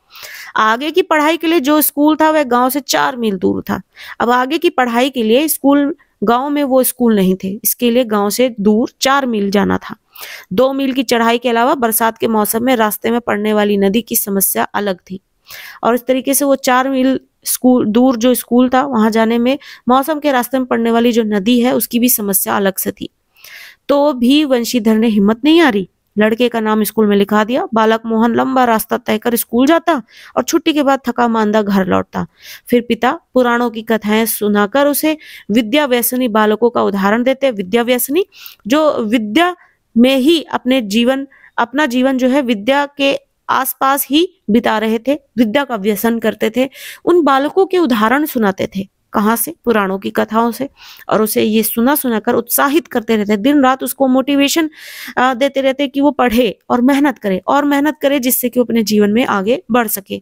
आगे की पढ़ाई के लिए जो स्कूल था वह गांव से चार मील दूर था अब आगे की पढ़ाई के लिए स्कूल गांव में वो स्कूल नहीं थे इसके लिए गांव से दूर चार मील जाना था दो मील की चढ़ाई के अलावा बरसात के मौसम में रास्ते में पड़ने वाली नदी की समस्या अलग थी और इस तरीके से वो चार मील स्कूल दूर जो स्कूल था वहां जाने में मौसम के रास्ते में पड़ने वाली जो नदी है उसकी भी समस्या अलग से थी तो भी वंशीधर ने हिम्मत नहीं हारी लड़के का नाम स्कूल में लिखा दिया बालक मोहन लंबा रास्ता तय कर स्कूल जाता और छुट्टी के बाद थका मांदा घर लौटता फिर पिता पुराणों की कथाएं सुनाकर उसे विद्या व्यसनी बालकों का उदाहरण देते विद्या व्यसनी जो विद्या में ही अपने जीवन अपना जीवन जो है विद्या के आसपास ही बिता रहे थे विद्या का व्यसन करते थे उन बालकों के उदाहरण सुनाते थे कहाँ से पुराणों की कथाओं से और उसे ये सुना सुना कर उत्साहित करते रहते हैं दिन रात उसको मोटिवेशन देते रहते हैं कि वो पढ़े और मेहनत करे और मेहनत करे जिससे कि वो अपने जीवन में आगे बढ़ सके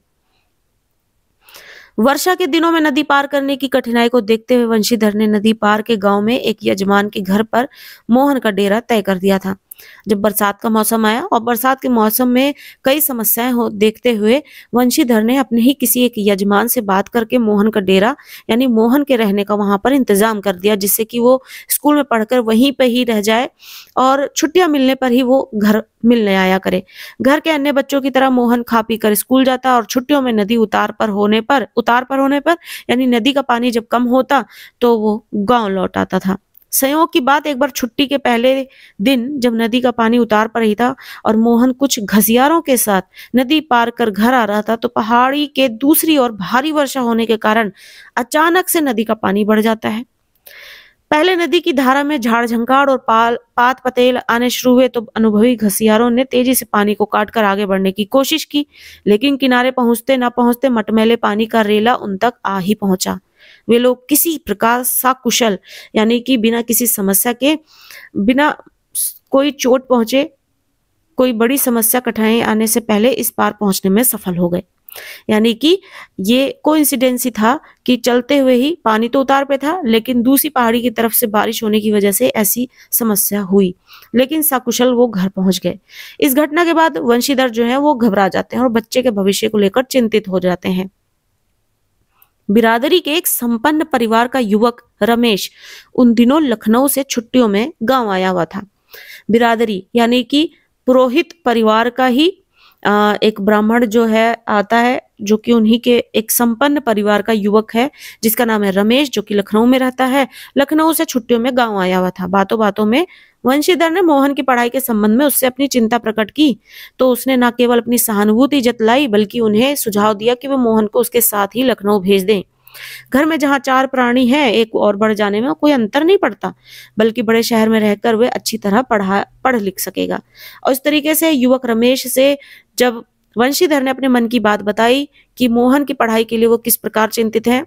वर्षा के दिनों में नदी पार करने की कठिनाई को देखते हुए वंशीधर ने नदी पार के गांव में एक यजमान के घर पर मोहन का डेरा तय कर दिया था जब बरसात का मौसम आया और बरसात के मौसम में कई समस्याएं हो देखते हुए वंशीधर ने अपने ही किसी एक यजमान से बात करके मोहन का डेरा यानी मोहन के रहने का वहां पर इंतजाम कर दिया जिससे कि वो स्कूल में पढ़कर वहीं पर ही रह जाए और छुट्टियां मिलने पर ही वो घर मिलने आया करे घर के अन्य बच्चों की तरह मोहन खा पी कर स्कूल जाता और छुट्टियों में नदी उतार पर होने पर उतार पर होने पर यानी नदी का पानी जब कम होता तो वो गांव लौट आता था संयोग की बात एक बार छुट्टी के पहले दिन जब नदी का पानी उतार पर रही था और मोहन कुछ घसियारों के साथ नदी पार कर घर आ रहा था तो पहाड़ी के दूसरी ओर भारी वर्षा होने के कारण अचानक से नदी का पानी बढ़ जाता है पहले नदी की धारा में झाड़ झंकाड़ और पाल पात पतेल आने शुरू हुए तो अनुभवी घसियारों ने तेजी से पानी को काटकर आगे बढ़ने की कोशिश की लेकिन किनारे पहुंचते ना पहुंचते मटमैले पानी का रेला उन तक आ ही पहुंचा वे लोग किसी प्रकार सकुशल यानी कि बिना किसी समस्या के बिना कोई चोट पहुंचे कोई बड़ी समस्या कठाएं आने से पहले इस पार पहुंचने में सफल हो गए यानी कि ये कोइंसिडेंस इंसिडेंसी था कि चलते हुए ही पानी तो उतार पे था लेकिन दूसरी पहाड़ी की तरफ से बारिश होने की वजह से ऐसी समस्या हुई लेकिन सकुशल वो घर पहुंच गए इस घटना के बाद वंशीधर जो है वो घबरा जाते हैं और बच्चे के भविष्य को लेकर चिंतित हो जाते हैं बिरादरी के एक संपन्न परिवार का युवक रमेश उन दिनों लखनऊ से छुट्टियों में गांव आया हुआ था बिरादरी यानी कि पुरोहित परिवार का ही एक ब्राह्मण जो है आता है जो कि उन्हीं के एक संपन्न परिवार का युवक है जिसका नाम है रमेश जो कि लखनऊ में रहता है लखनऊ से छुट्टियों में गांव आया हुआ था बातों बातों में वंशीधर ने मोहन की पढ़ाई के संबंध में उससे अपनी चिंता प्रकट की तो उसने न केवल अपनी सहानुभूति जतलाई बल्कि उन्हें सुझाव दिया कि वो मोहन को उसके साथ ही लखनऊ भेज दें घर में जहाँ चार प्राणी हैं एक और बढ़ जाने में कोई अंतर नहीं पड़ता बल्कि बड़े शहर में रहकर वे अच्छी तरह पढ़ा पढ़ लिख सकेगा और इस तरीके से युवक रमेश से जब वंशीधर ने अपने मन की बात बताई कि मोहन की पढ़ाई के लिए वो किस प्रकार चिंतित है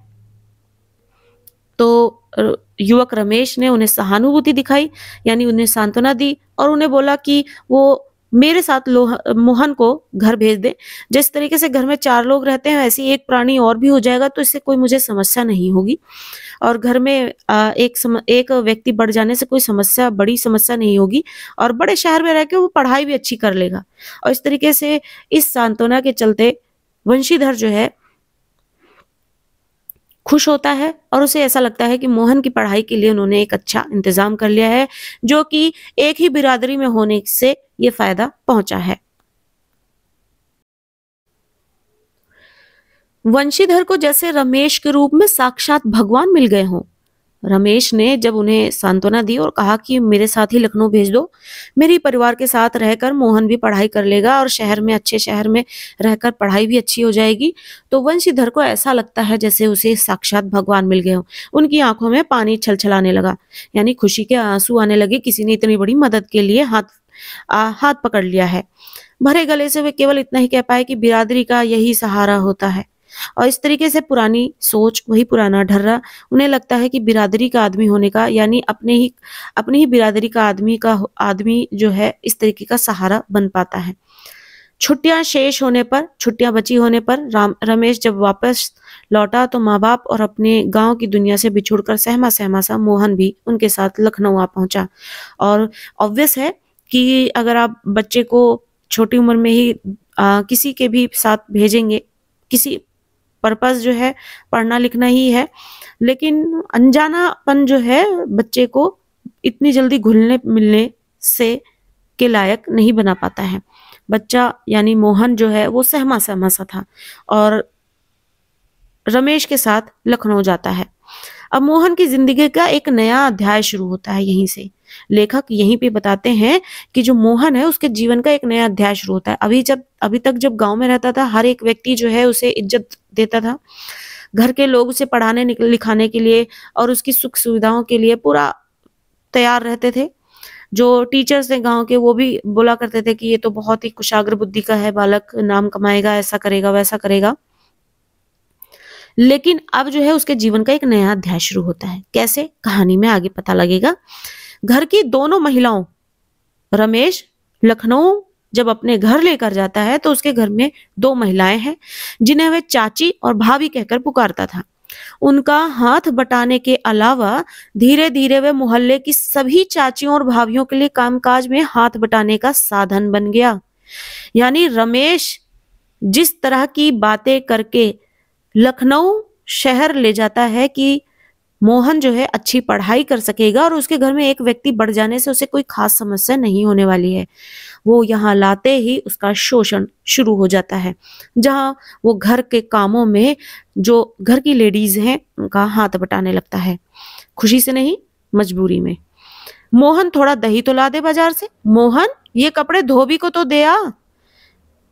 तो युवक रमेश ने उन्हें सहानुभूति दिखाई यानी उन्हें सांत्वना दी और उन्हें बोला कि वो मेरे साथ मोहन को घर भेज दे जिस तरीके से घर में चार लोग रहते हैं वैसे एक प्राणी और भी हो जाएगा तो इससे कोई मुझे समस्या नहीं होगी और घर में एक सम, एक व्यक्ति बढ़ जाने से कोई समस्या बड़ी समस्या नहीं होगी और बड़े शहर में रह के वो पढ़ाई भी अच्छी कर लेगा और इस तरीके से इस सांत्वना के चलते वंशीधर जो है खुश होता है और उसे ऐसा लगता है कि मोहन की पढ़ाई के लिए उन्होंने एक अच्छा इंतजाम कर लिया है जो कि एक ही बिरादरी में होने से ये फायदा पहुंचा है वंशीधर को जैसे रमेश के रूप में साक्षात भगवान मिल गए हों रमेश ने जब उन्हें सांत्वना दी और कहा कि मेरे साथ ही लखनऊ भेज दो मेरे परिवार के साथ रहकर मोहन भी पढ़ाई कर लेगा और शहर में अच्छे शहर में रहकर पढ़ाई भी अच्छी हो जाएगी तो वंशीधर को ऐसा लगता है जैसे उसे साक्षात भगवान मिल गए हो उनकी आंखों में पानी छल छलाने लगा यानी खुशी के आंसू आने लगे किसी ने इतनी बड़ी मदद के लिए हाथ आ, हाथ पकड़ लिया है भरे गले से वे केवल इतना ही कह पाए कि बिरादरी का यही सहारा होता है और इस तरीके से पुरानी सोच वही पुराना ढर्रा उन्हें लगता है कि बिरादरी का आदमी होने का यानी अपने ही अपनी ही बिरादरी का आदमी का आदमी जो है इस तरीके का सहारा बन पाता है छुट्टियां शेष होने पर छुट्टियां बची होने पर राम रमेश जब वापस लौटा तो माँ बाप और अपने गांव की दुनिया से बिछुड़कर सहमा सहमा सा मोहन भी उनके साथ लखनऊ आ पहुंचा और ऑब्वियस है कि अगर आप बच्चे को छोटी उम्र में ही आ, किसी के भी साथ भेजेंगे किसी पर्पज़ जो है पढ़ना लिखना ही है लेकिन अनजानापन जो है बच्चे को इतनी जल्दी घुलने मिलने से के लायक नहीं बना पाता है बच्चा यानी मोहन जो है वो सहमा सहमा सा था और रमेश के साथ लखनऊ जाता है अब मोहन की जिंदगी का एक नया अध्याय शुरू होता है यहीं से लेखक यहीं पे बताते हैं कि जो मोहन है उसके जीवन का एक नया अध्याय शुरू होता है अभी जब अभी तक जब गांव में रहता था हर एक व्यक्ति जो है उसे इज्जत देता था घर के लोग उसे पढ़ाने लिखाने के लिए और उसकी सुख सुविधाओं के लिए पूरा तैयार रहते थे जो टीचर्स थे गांव के वो भी बोला करते थे कि ये तो बहुत ही कुशाग्र बुद्धि का है बालक नाम कमाएगा ऐसा करेगा वैसा करेगा लेकिन अब जो है उसके जीवन का एक नया अध्याय शुरू होता है कैसे कहानी में आगे पता लगेगा घर की दोनों महिलाओं रमेश लखनऊ जब अपने घर लेकर जाता है तो उसके घर में दो महिलाएं हैं जिन्हें वह चाची और भाभी कहकर पुकारता था उनका हाथ बटाने के अलावा धीरे धीरे वह मोहल्ले की सभी चाचियों और भाभियों के लिए कामकाज में हाथ बटाने का साधन बन गया यानी रमेश जिस तरह की बातें करके लखनऊ शहर ले जाता है कि मोहन जो है अच्छी पढ़ाई कर सकेगा और उसके घर में एक व्यक्ति बढ़ जाने से उसे कोई खास समस्या नहीं होने वाली है वो यहाँ लाते ही उसका शोषण शुरू हो जाता है जहाँ वो घर के कामों में जो घर की लेडीज हैं उनका हाथ बटाने लगता है खुशी से नहीं मजबूरी में मोहन थोड़ा दही तो ला दे बाजार से मोहन ये कपड़े धोबी को तो दे आ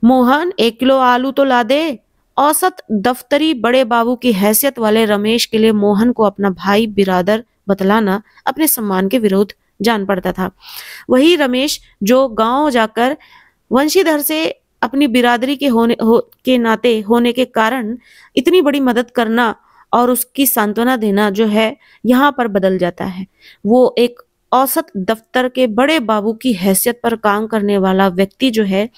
मोहन एक किलो आलू तो ला दे औसत दफ्तरी बड़े बाबू की हैसियत वाले रमेश के लिए मोहन को अपना भाई बिरादर बतलाना अपने सम्मान के विरोध जान पड़ता था वही रमेश जो गांव जाकर वंशीधर से अपनी बिरादरी के होने हो, के नाते होने के कारण इतनी बड़ी मदद करना और उसकी सांत्वना देना जो है यहाँ पर बदल जाता है वो एक औसत दफ्तर के बड़े बाबू की हैसियत पर काम करने वाला व्यक्ति जो है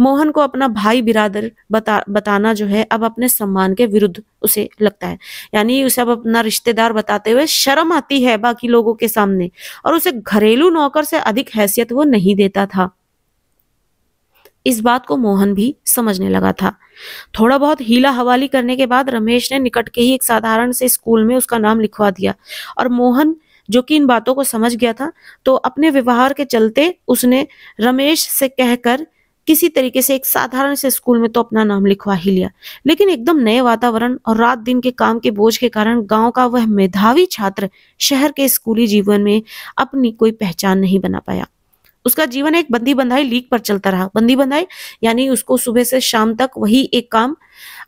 मोहन को अपना भाई बिरादर बता बताना जो है अब अपने सम्मान के विरुद्ध उसे लगता है यानी उसे अब अपना रिश्तेदार बताते हुए शर्म आती है बाकी लोगों के सामने और उसे घरेलू नौकर से अधिक हैसियत वो नहीं देता था इस बात को मोहन भी समझने लगा था थोड़ा बहुत हीला हवाली करने के बाद रमेश ने निकट के ही एक साधारण से स्कूल में उसका नाम लिखवा दिया और मोहन जो कि इन बातों को समझ गया था तो अपने व्यवहार के चलते उसने रमेश से कहकर किसी तरीके से एक साधारण से स्कूल में तो अपना नाम लिखवा ही लिया लेकिन एकदम नए वातावरण और रात दिन के काम के बोझ के कारण गांव का वह मेधावी छात्र शहर के स्कूली जीवन में अपनी कोई पहचान नहीं बना पाया उसका जीवन एक बंदी बंधाई लीक पर चलता रहा बंदी बंधाई यानी उसको सुबह से शाम तक वही एक काम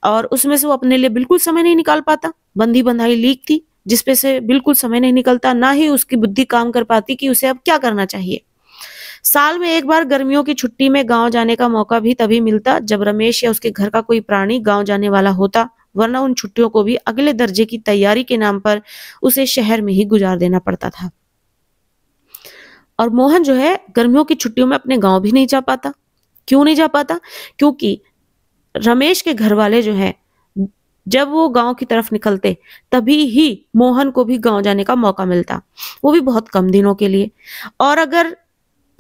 और उसमें से वो अपने लिए बिल्कुल समय नहीं निकाल पाता बंदी बंधाई लीक थी जिसपे से बिल्कुल समय नहीं निकलता ना ही उसकी बुद्धि काम कर पाती कि उसे अब क्या करना चाहिए साल में एक बार गर्मियों की छुट्टी में गांव जाने का मौका भी तभी मिलता जब रमेश या उसके घर का कोई प्राणी गांव जाने वाला होता वरना उन छुट्टियों को भी अगले दर्जे की तैयारी के नाम पर उसे शहर में ही गुजार देना पड़ता था और मोहन जो है गर्मियों की छुट्टियों में अपने गांव भी नहीं जा पाता क्यों नहीं जा पाता क्योंकि रमेश के घर वाले जो है जब वो गांव की तरफ निकलते तभी ही मोहन को भी गांव जाने का मौका मिलता वो भी बहुत कम दिनों के लिए और अगर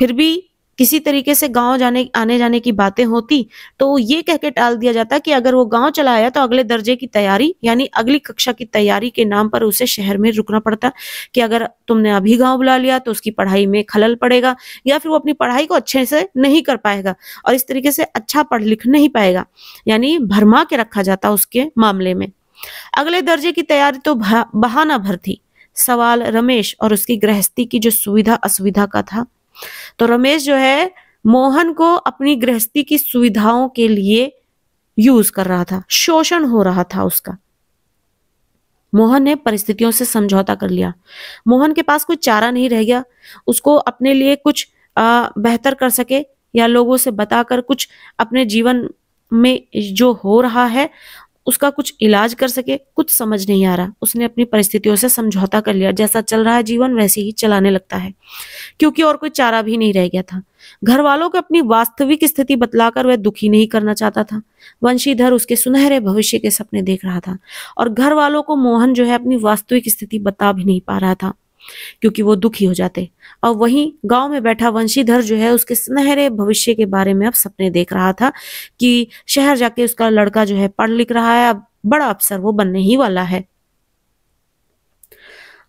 फिर भी किसी तरीके से गांव जाने आने जाने की बातें होती तो ये कह के टाल दिया जाता कि अगर वो गांव चला आया तो अगले दर्जे की तैयारी यानी अगली कक्षा की तैयारी के नाम पर उसे शहर में रुकना पड़ता कि अगर तुमने अभी गाँव बुला लिया तो उसकी पढ़ाई में खलल पड़ेगा या फिर वो अपनी पढ़ाई को अच्छे से नहीं कर पाएगा और इस तरीके से अच्छा पढ़ लिख नहीं पाएगा यानी भरमा के रखा जाता उसके मामले में अगले दर्जे की तैयारी तो बहाना भर थी सवाल रमेश और उसकी गृहस्थी की जो सुविधा असुविधा का था तो रमेश जो है मोहन को अपनी गृहस्थी की सुविधाओं के लिए यूज कर रहा था शोषण हो रहा था उसका मोहन ने परिस्थितियों से समझौता कर लिया मोहन के पास कोई चारा नहीं रह गया उसको अपने लिए कुछ बेहतर कर सके या लोगों से बताकर कुछ अपने जीवन में जो हो रहा है उसका कुछ इलाज कर सके कुछ समझ नहीं आ रहा उसने अपनी परिस्थितियों से समझौता कर लिया जैसा चल रहा है जीवन वैसे ही चलाने लगता है क्योंकि और कोई चारा भी नहीं रह गया था घर वालों को अपनी वास्तविक स्थिति बतलाकर वह दुखी नहीं करना चाहता था वंशीधर उसके सुनहरे भविष्य के सपने देख रहा था और घर वालों को मोहन जो है अपनी वास्तविक स्थिति बता भी नहीं पा रहा था क्योंकि वो दुखी हो जाते और वहीं गांव में बैठा वंशीधर जो है उसके सुनहरे भविष्य के बारे में अब सपने देख रहा था कि शहर जाके उसका लड़का जो है पढ़ लिख रहा है अब बड़ा अफसर वो बनने ही वाला है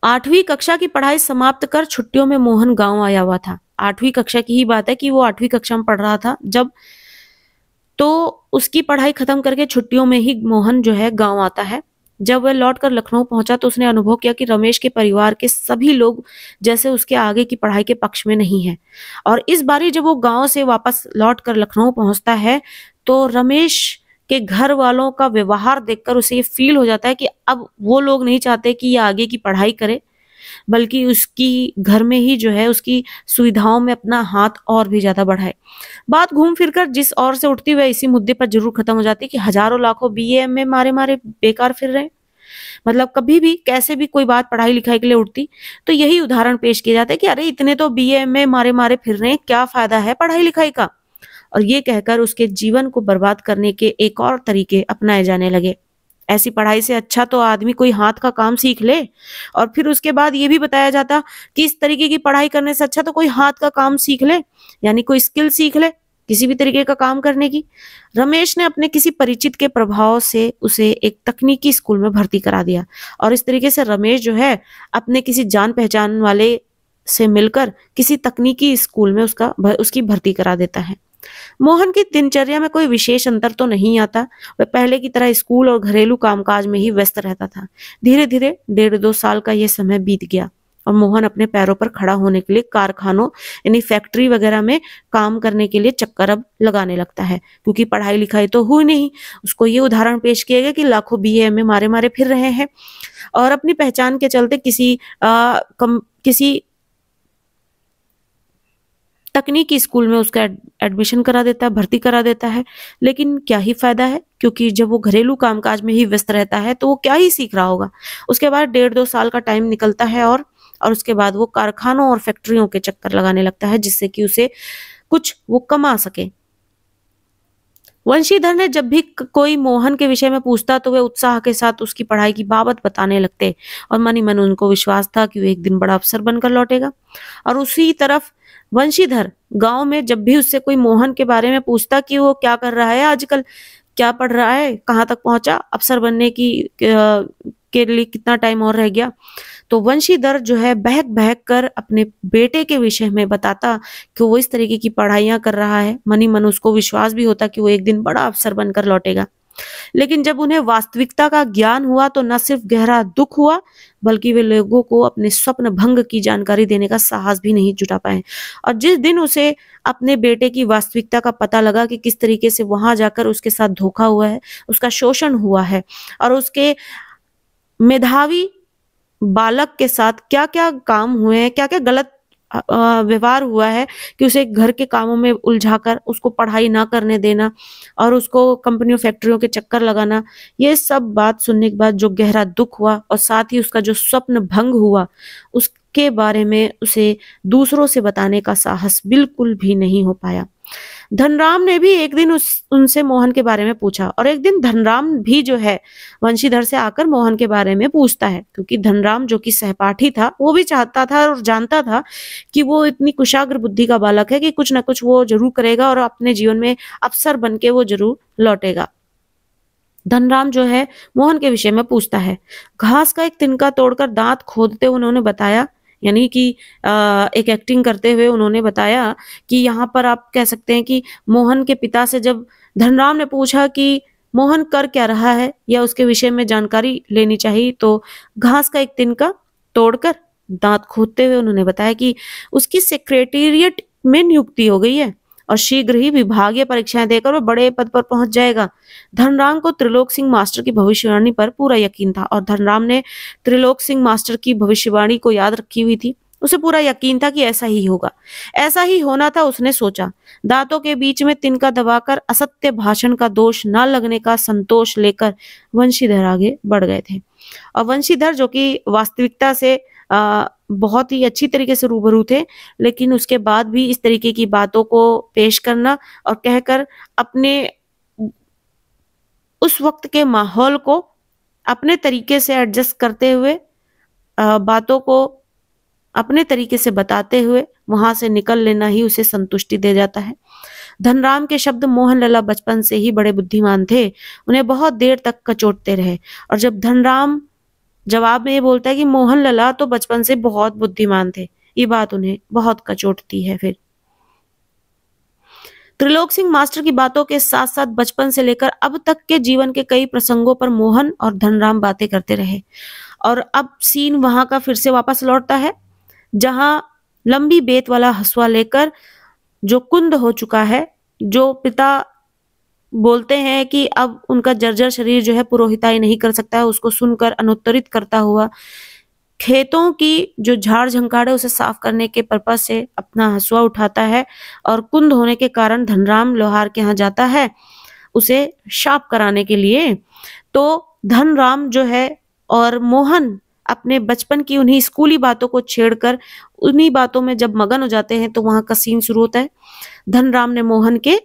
आठवीं कक्षा की पढ़ाई समाप्त कर छुट्टियों में मोहन गांव आया हुआ था आठवीं कक्षा की ही बात है कि वो आठवीं कक्षा में पढ़ रहा था जब तो उसकी पढ़ाई खत्म करके छुट्टियों में ही मोहन जो है गांव आता है जब वह लौटकर लखनऊ पहुंचा तो उसने अनुभव किया कि रमेश के परिवार के सभी लोग जैसे उसके आगे की पढ़ाई के पक्ष में नहीं है और इस बारी जब वो गाँव से वापस लौट कर लखनऊ पहुंचता है तो रमेश के घर वालों का व्यवहार देखकर उसे ये फील हो जाता है कि अब वो लोग नहीं चाहते कि ये आगे की पढ़ाई करे बल्कि उसकी घर में ही जो है उसकी सुविधाओं में अपना हाथ और भी ज़्यादा बढ़ाए बात घूम फिर कर जिस और से उठती हुई इसी मुद्दे पर जरूर खत्म हो जाती है कि हजारों लाखों बी एम में मारे मारे बेकार फिर रहे हैं मतलब कभी भी कैसे भी कोई बात पढ़ाई लिखाई के लिए उठती तो यही उदाहरण पेश किया जाता है कि अरे इतने तो बी एम में मारे मारे फिर रहे हैं क्या फायदा है पढ़ाई लिखाई का और ये कहकर उसके जीवन को बर्बाद करने के एक और तरीके अपनाए जाने लगे ऐसी पढ़ाई से अच्छा तो आदमी कोई हाथ का काम सीख ले और फिर उसके बाद ये भी बताया जाता कि इस तरीके की पढ़ाई करने से अच्छा तो कोई हाथ का काम सीख ले यानी कोई स्किल सीख ले किसी भी तरीके का काम करने की रमेश ने अपने किसी परिचित के प्रभाव से उसे एक तकनीकी स्कूल में भर्ती करा दिया और इस तरीके से रमेश जो है अपने किसी जान पहचान वाले से मिलकर किसी तकनीकी स्कूल में उसका उसकी भर्ती करा देता है मोहन की दिनचर्या में कोई विशेष अंतर तो नहीं आता वह पहले की तरह स्कूल और घरेलू कामकाज में ही व्यस्त रहता था धीरे धीरे डेढ़ दो साल का यह समय बीत गया और मोहन अपने पैरों पर खड़ा होने के लिए कारखानों यानी फैक्ट्री वगैरह में काम करने के लिए चक्कर अब लगाने लगता है क्योंकि पढ़ाई लिखाई तो हुई नहीं उसको ये उदाहरण पेश किया गया कि लाखों बी में मारे मारे फिर रहे हैं और अपनी पहचान के चलते किसी आ, कम किसी तकनीकी स्कूल में उसका एडमिशन करा देता है भर्ती करा देता है लेकिन क्या ही फायदा है क्योंकि जब वो घरेलू कामकाज में ही व्यस्त रहता है तो वो क्या ही सीख रहा होगा उसके बाद डेढ़ दो साल का टाइम निकलता है और और उसके बाद वो कारखानों और फैक्ट्रियों के चक्कर लगाने लगता है जिससे कि उसे कुछ वो कमा सके वंशीधर ने जब भी कोई मोहन के विषय में पूछता तो वे उत्साह के साथ उसकी पढ़ाई की बाबत बताने लगते और मन ही मन उनको विश्वास था कि वे एक दिन बड़ा अफसर बनकर लौटेगा और उसी तरफ वंशीधर गांव में जब भी उससे कोई मोहन के बारे में पूछता कि वो क्या कर रहा है आजकल क्या पढ़ रहा है कहाँ तक पहुंचा अफसर बनने की के लिए कितना टाइम और रह गया तो वंशीधर जो है बहक बहक कर अपने बेटे के विषय में बताता कि वो इस तरीके की पढ़ाइयाँ कर रहा है मनी मन उसको विश्वास भी होता कि वो एक दिन बड़ा अफसर बनकर लौटेगा लेकिन जब उन्हें वास्तविकता का ज्ञान हुआ तो न सिर्फ गहरा दुख हुआ बल्कि वे लोगों को अपने स्वप्न भंग की जानकारी देने का साहस भी नहीं जुटा पाए और जिस दिन उसे अपने बेटे की वास्तविकता का पता लगा कि किस तरीके से वहां जाकर उसके साथ धोखा हुआ है उसका शोषण हुआ है और उसके मेधावी बालक के साथ क्या क्या काम हुए हैं क्या क्या गलत व्यवहार हुआ है कि उसे घर के कामों में उलझाकर उसको पढ़ाई ना करने देना और उसको कंपनियों फैक्ट्रियों के चक्कर लगाना ये सब बात सुनने के बाद जो गहरा दुख हुआ और साथ ही उसका जो स्वप्न भंग हुआ उसके बारे में उसे दूसरों से बताने का साहस बिल्कुल भी नहीं हो पाया धनराम ने भी एक दिन उस उनसे मोहन के बारे में पूछा और एक दिन धनराम भी जो है वंशीधर से आकर मोहन के बारे में पूछता है क्योंकि धनराम जो कि सहपाठी था वो भी चाहता था और जानता था कि वो इतनी कुशाग्र बुद्धि का बालक है कि कुछ ना कुछ वो जरूर करेगा और अपने जीवन में अफसर बन के वो जरूर लौटेगा धनराम जो है मोहन के विषय में पूछता है घास का एक तिनका तोड़कर दांत खोदते उन्होंने बताया यानी कि एक एक्टिंग करते हुए उन्होंने बताया कि यहाँ पर आप कह सकते हैं कि मोहन के पिता से जब धनराम ने पूछा कि मोहन कर क्या रहा है या उसके विषय में जानकारी लेनी चाहिए तो घास का एक तिनका तोड़कर दांत खोदते हुए उन्होंने बताया कि उसकी सेक्रेटेरिएट में नियुक्ति हो गई है और शीघ्र ही विभागीय परीक्षाएं देकर वह बड़े पद पर पहुंच जाएगा धनराम को त्रिलोक सिंह मास्टर की भविष्यवाणी पर पूरा यकीन था और धनराम ने त्रिलोक सिंह मास्टर की भविष्यवाणी को याद रखी हुई थी उसे पूरा यकीन था कि ऐसा ही होगा ऐसा ही होना था उसने सोचा दांतों के बीच में तिनका दबाकर असत्य भाषण का दोष न लगने का संतोष लेकर वंशीधर आगे बढ़ गए थे और वंशीधर जो कि वास्तविकता से बहुत ही अच्छी तरीके से रूबरू थे लेकिन उसके बाद भी इस तरीके की बातों को पेश करना और कहकर अपने उस वक्त के माहौल को अपने तरीके से एडजस्ट करते हुए बातों को अपने तरीके से बताते हुए वहां से निकल लेना ही उसे संतुष्टि दे जाता है धनराम के शब्द मोहन लला बचपन से ही बड़े बुद्धिमान थे उन्हें बहुत देर तक कचोटते रहे और जब धनराम जवाब में ये बोलता है कि मोहन लला तो बचपन से बहुत बुद्धिमान थे ये बात उन्हें बहुत कचोटती है फिर त्रिलोक सिंह मास्टर की बातों के साथ साथ बचपन से लेकर अब तक के जीवन के कई प्रसंगों पर मोहन और धनराम बातें करते रहे और अब सीन वहां का फिर से वापस लौटता है जहां लंबी बेत वाला हसुआ लेकर जो कुंद हो चुका है जो पिता बोलते हैं कि अब उनका जर्जर शरीर जो है पुरोहिताई नहीं कर सकता है उसको सुनकर अनुत्तरित करता हुआ खेतों की जो झाड़ झंकाड़े उसे साफ करने के पर्पज से अपना हसुआ उठाता है और कुंद होने के कारण धनराम लोहार के यहाँ जाता है उसे शाप कराने के लिए तो धनराम जो है और मोहन अपने बचपन की उन्हीं स्कूली बातों को छेड़कर उन्हीं बातों में जब मगन हो जाते हैं तो वहां का सीन शुरू होता है धनराम ने मोहन के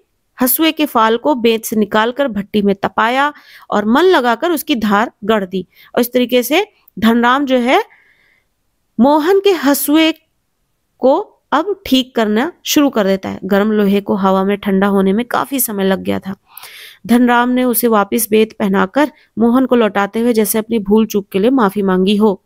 हसुए के फाल को बेंत से निकालकर भट्टी में तपाया और मन लगाकर उसकी धार गढ़ दी और इस तरीके से धनराम जो है मोहन के हसुए को अब ठीक करना शुरू कर देता है गर्म लोहे को हवा में ठंडा होने में काफी समय लग गया था धनराम ने उसे वापस बेत पहनाकर मोहन को लौटाते हुए जैसे अपनी भूल चूक के लिए माफी मांगी हो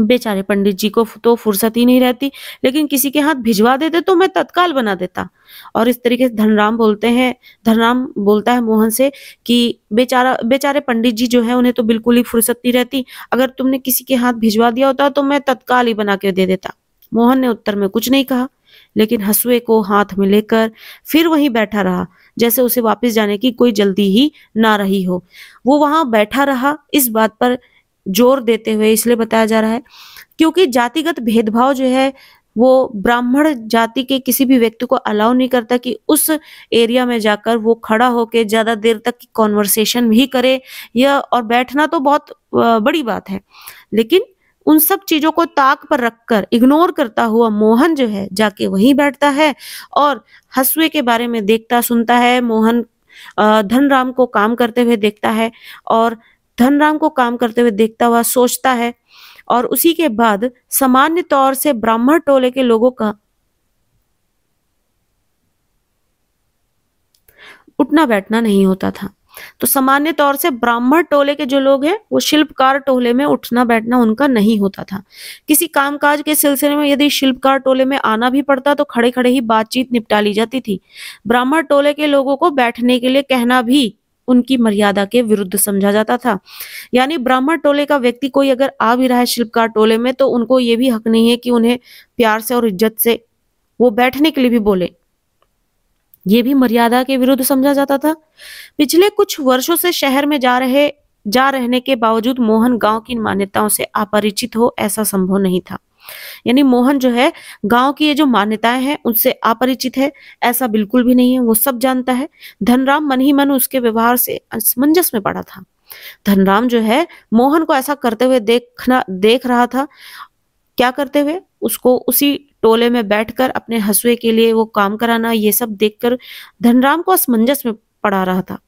बेचारे पंडित जी को तो फुर्सत ही नहीं रहती लेकिन किसी के हाथ भिजवा देते तो मैं तत्काल बना देता और इस तरीके से धनराम बोलते हैं धनराम बोलता है मोहन से कि बेचारा बेचारे पंडित जी जो है उन्हें तो बिल्कुल ही फुर्सत नहीं रहती अगर तुमने किसी के हाथ भिजवा दिया होता तो मैं तत्काल ही बना के दे देता मोहन ने उत्तर में कुछ नहीं कहा लेकिन हसुए को हाथ में लेकर फिर वहीं बैठा रहा जैसे उसे वापस जाने की कोई जल्दी ही ना रही हो वो वहां बैठा रहा इस बात पर जोर देते हुए इसलिए बताया जा रहा है क्योंकि जातिगत भेदभाव जो है वो ब्राह्मण जाति के किसी भी व्यक्ति को अलाउ नहीं करता कि उस एरिया में जाकर वो खड़ा होकर ज्यादा देर तक कॉन्वर्सेशन भी करे या और बैठना तो बहुत बड़ी बात है लेकिन उन सब चीजों को ताक पर रखकर इग्नोर करता हुआ मोहन जो है जाके वहीं बैठता है और हसुए के बारे में देखता सुनता है मोहन धनराम को काम करते हुए देखता है और धनराम को काम करते हुए देखता हुआ सोचता है और उसी के बाद सामान्य तौर से ब्राह्मण टोले के लोगों का उठना बैठना नहीं होता था तो सामान्य तौर से ब्राह्मण टोले के जो लोग हैं वो शिल्पकार टोले में उठना बैठना उनका नहीं होता था किसी कामकाज के सिलसिले में यदि शिल्पकार टोले में आना भी पड़ता तो खड़े खड़े ही बातचीत निपटा ली जाती थी ब्राह्मण टोले के लोगों को बैठने के लिए कहना भी उनकी मर्यादा के विरुद्ध समझा जाता था यानी ब्राह्मण टोले का व्यक्ति कोई अगर आ भी रहा है शिल्पकार टोले में तो उनको ये भी हक नहीं है कि उन्हें प्यार से और इज्जत से वो बैठने के लिए भी बोले ये भी मर्यादा के विरुद्ध समझा जाता था पिछले कुछ वर्षों से शहर में जा रहे जा रहने के बावजूद मोहन गांव की मान्यताओं से अपरिचित हो ऐसा संभव नहीं था यानी मोहन जो है गांव की ये जो मान्यताएं हैं उनसे अपरिचित है ऐसा बिल्कुल भी नहीं है वो सब जानता है धनराम मन ही मन उसके व्यवहार से असमंजस में पड़ा था धनराम जो है मोहन को ऐसा करते हुए देखना देख रहा था क्या करते हुए उसको उसी टोले में बैठकर अपने हसुए के लिए वो काम कराना ये सब देखकर धनराम को असमंजस में पड़ा रहा था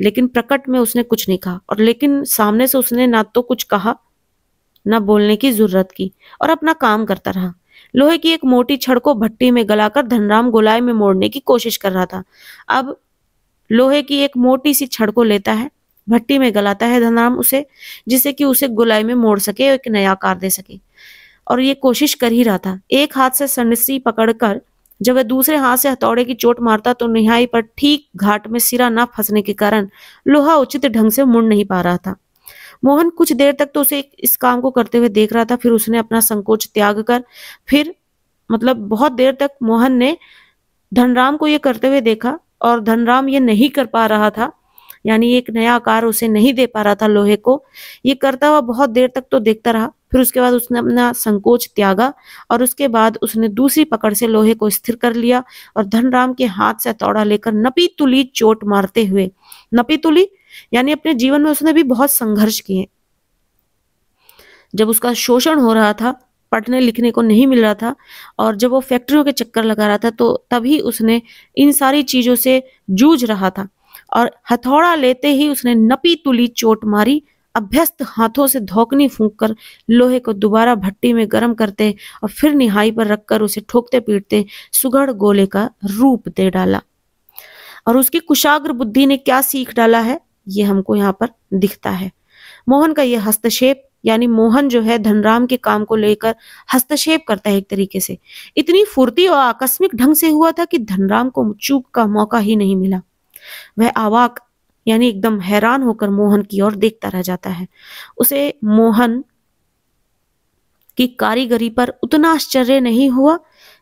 लेकिन प्रकट में उसने कुछ नहीं कहा और लेकिन सामने से उसने ना तो कुछ कहा न बोलने की जरूरत की और अपना काम करता रहा लोहे की एक मोटी छड़ को भट्टी में गलाकर धनराम गोलाई में मोड़ने की कोशिश कर रहा था अब लोहे की एक मोटी सी छड़ को लेता है भट्टी में गलाता है धनराम उसे जिससे कि उसे गोलाई में मोड़ सके और एक नया कार दे सके और ये कोशिश कर ही रहा था एक हाथ से सनसी पकड़कर जब वह दूसरे हाथ से हथौड़े की चोट मारता तो निहाई पर ठीक घाट में सिरा न फंसने के कारण लोहा उचित ढंग से मुड़ नहीं पा रहा था मोहन कुछ देर तक तो उसे इस काम को करते हुए देख रहा था फिर उसने अपना संकोच त्याग कर फिर मतलब बहुत देर तक मोहन ने धनराम को ये करते हुए देखा और धनराम ये नहीं कर पा रहा था यानी एक नया आकार उसे नहीं दे पा रहा था लोहे को ये करता हुआ बहुत देर तक तो देखता रहा फिर उसके बाद उसने अपना संकोच त्यागा और उसके बाद उसने दूसरी पकड़ से लोहे को स्थिर कर लिया और धनराम के हाथ से तोड़ा लेकर नपी तुली चोट मारते हुए नपी तुली यानी अपने जीवन में उसने भी बहुत संघर्ष किए जब उसका शोषण हो रहा था पढ़ने लिखने को नहीं मिल रहा था और जब वो फैक्ट्रियों के चक्कर लगा रहा था तो तभी उसने इन सारी चीज़ों से जूझ रहा था और हथौड़ा लेते ही उसने नपी तुली चोट मारी अभ्यस्त हाथों से धोकनी फूंक कर लोहे को दोबारा भट्टी में गर्म करते और फिर निहाई पर रखकर उसे ठोकते पीटते सुगढ़ गोले का रूप दे डाला और उसकी कुशाग्र बुद्धि ने क्या सीख डाला है ये हमको यहाँ पर दिखता है मोहन का ये हस्तक्षेप यानी मोहन जो है धनराम के काम को लेकर हस्तक्षेप करता है एक तरीके से इतनी फुर्ती और आकस्मिक ढंग से हुआ था कि धनराम को चूक का मौका ही नहीं मिला वह आवाक यानी एकदम हैरान होकर मोहन की ओर देखता रह जाता है उसे मोहन की कारीगरी पर उतना आश्चर्य नहीं हुआ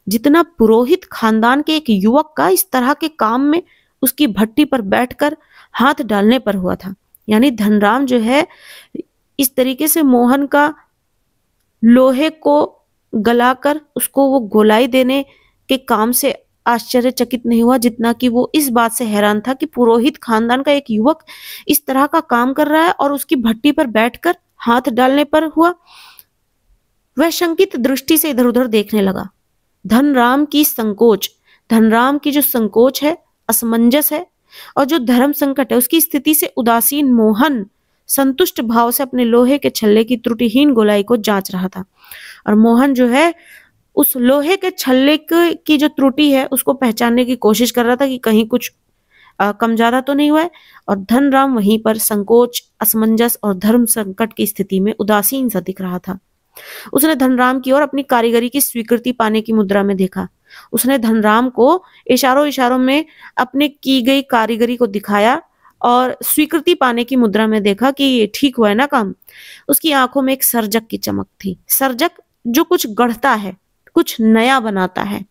जितना पुरोहित खानदान के एक युवक का इस तरह के काम में उसकी भट्टी पर बैठकर हाथ डालने पर हुआ था यानी धनराम जो है इस तरीके से मोहन का लोहे को गलाकर उसको वो गोलाई देने के काम से आश्चर्यचकित नहीं हुआ जितना कि वो इस बात से हैरान था कि पुरोहित खानदान का एक युवक इस तरह का काम कर रहा है और उसकी भट्टी पर बैठकर हाथ डालने पर हुआ वह शंकित दृष्टि से इधर उधर देखने लगा धनराम की संकोच धनराम की जो संकोच है असमंजस है और जो धर्म संकट है उसकी स्थिति से उदासीन मोहन संतुष्ट भाव से अपने लोहे के छल्ले की त्रुटिहीन गोलाई को जांच रहा था और मोहन जो है उस लोहे के छल्ले की जो त्रुटि है उसको पहचानने की कोशिश कर रहा था कि कहीं कुछ आ, कम ज्यादा तो नहीं हुआ है और धनराम वहीं पर संकोच असमंजस और धर्म संकट की स्थिति में उदासीन सा दिख रहा था उसने धनराम की ओर अपनी कारीगरी की स्वीकृति पाने की मुद्रा में देखा उसने धनराम को इशारों इशारों में अपने की गई कारीगरी को दिखाया और स्वीकृति पाने की मुद्रा में देखा कि ये ठीक हुआ है ना काम उसकी आंखों में एक सर्जक की चमक थी सर्जक जो कुछ गढ़ता है कुछ नया बनाता है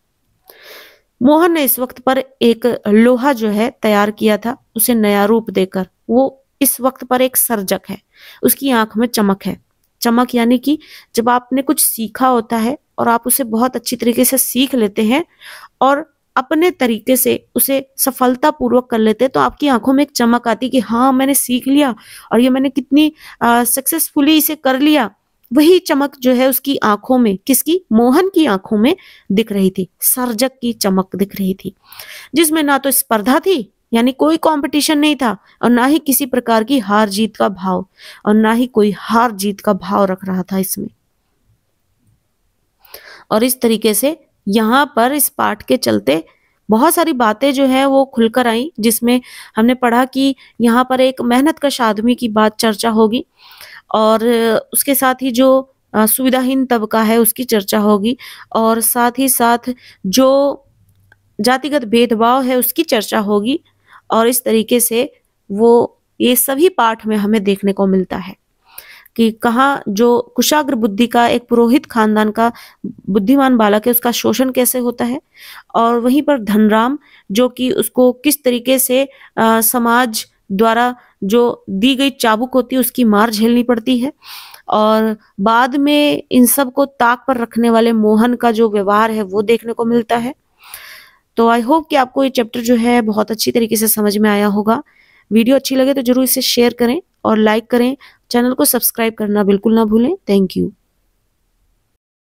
मोहन ने इस वक्त पर एक लोहा जो है तैयार किया था उसे नया रूप देकर वो इस वक्त पर एक सर्जक है उसकी आंख में चमक है चमक यानी कि जब आपने कुछ सीखा होता है और आप उसे बहुत अच्छी तरीके से सीख लेते हैं और अपने तरीके से उसे सफलता पूर्वक कर लेते हैं तो आपकी आंखों में एक चमक आती कि हाँ मैंने सीख लिया और ये मैंने कितनी सक्सेसफुली इसे कर लिया वही चमक जो है उसकी आंखों में किसकी मोहन की आंखों में दिख रही थी सर्जक की चमक दिख रही थी जिसमें ना तो स्पर्धा थी यानी कोई कंपटीशन नहीं था और ना ही किसी प्रकार की हार जीत का भाव और ना ही कोई हार जीत का भाव रख रहा था इसमें और इस तरीके से यहाँ पर इस पाठ के चलते बहुत सारी बातें जो है वो खुलकर आई जिसमें हमने पढ़ा कि यहाँ पर एक मेहनत कश आदमी की बात चर्चा होगी और उसके साथ ही जो सुविधाहीन तबका है उसकी चर्चा होगी और साथ ही साथ जो जातिगत भेदभाव है उसकी चर्चा होगी और इस तरीके से वो ये सभी पाठ में हमें देखने को मिलता है कि कहा जो कुशाग्र बुद्धि का एक पुरोहित खानदान का बुद्धिमान बालक है उसका शोषण कैसे होता है और वहीं पर धनराम जो कि उसको किस तरीके से आ, समाज द्वारा जो दी गई चाबुक होती है उसकी मार झेलनी पड़ती है और बाद में इन सब को ताक पर रखने वाले मोहन का जो व्यवहार है वो देखने को मिलता है तो आई होप कि आपको ये चैप्टर जो है बहुत अच्छी तरीके से समझ में आया होगा वीडियो अच्छी लगे तो जरूर इसे शेयर करें और लाइक करें चैनल को सब्सक्राइब करना बिल्कुल ना भूलें थैंक यू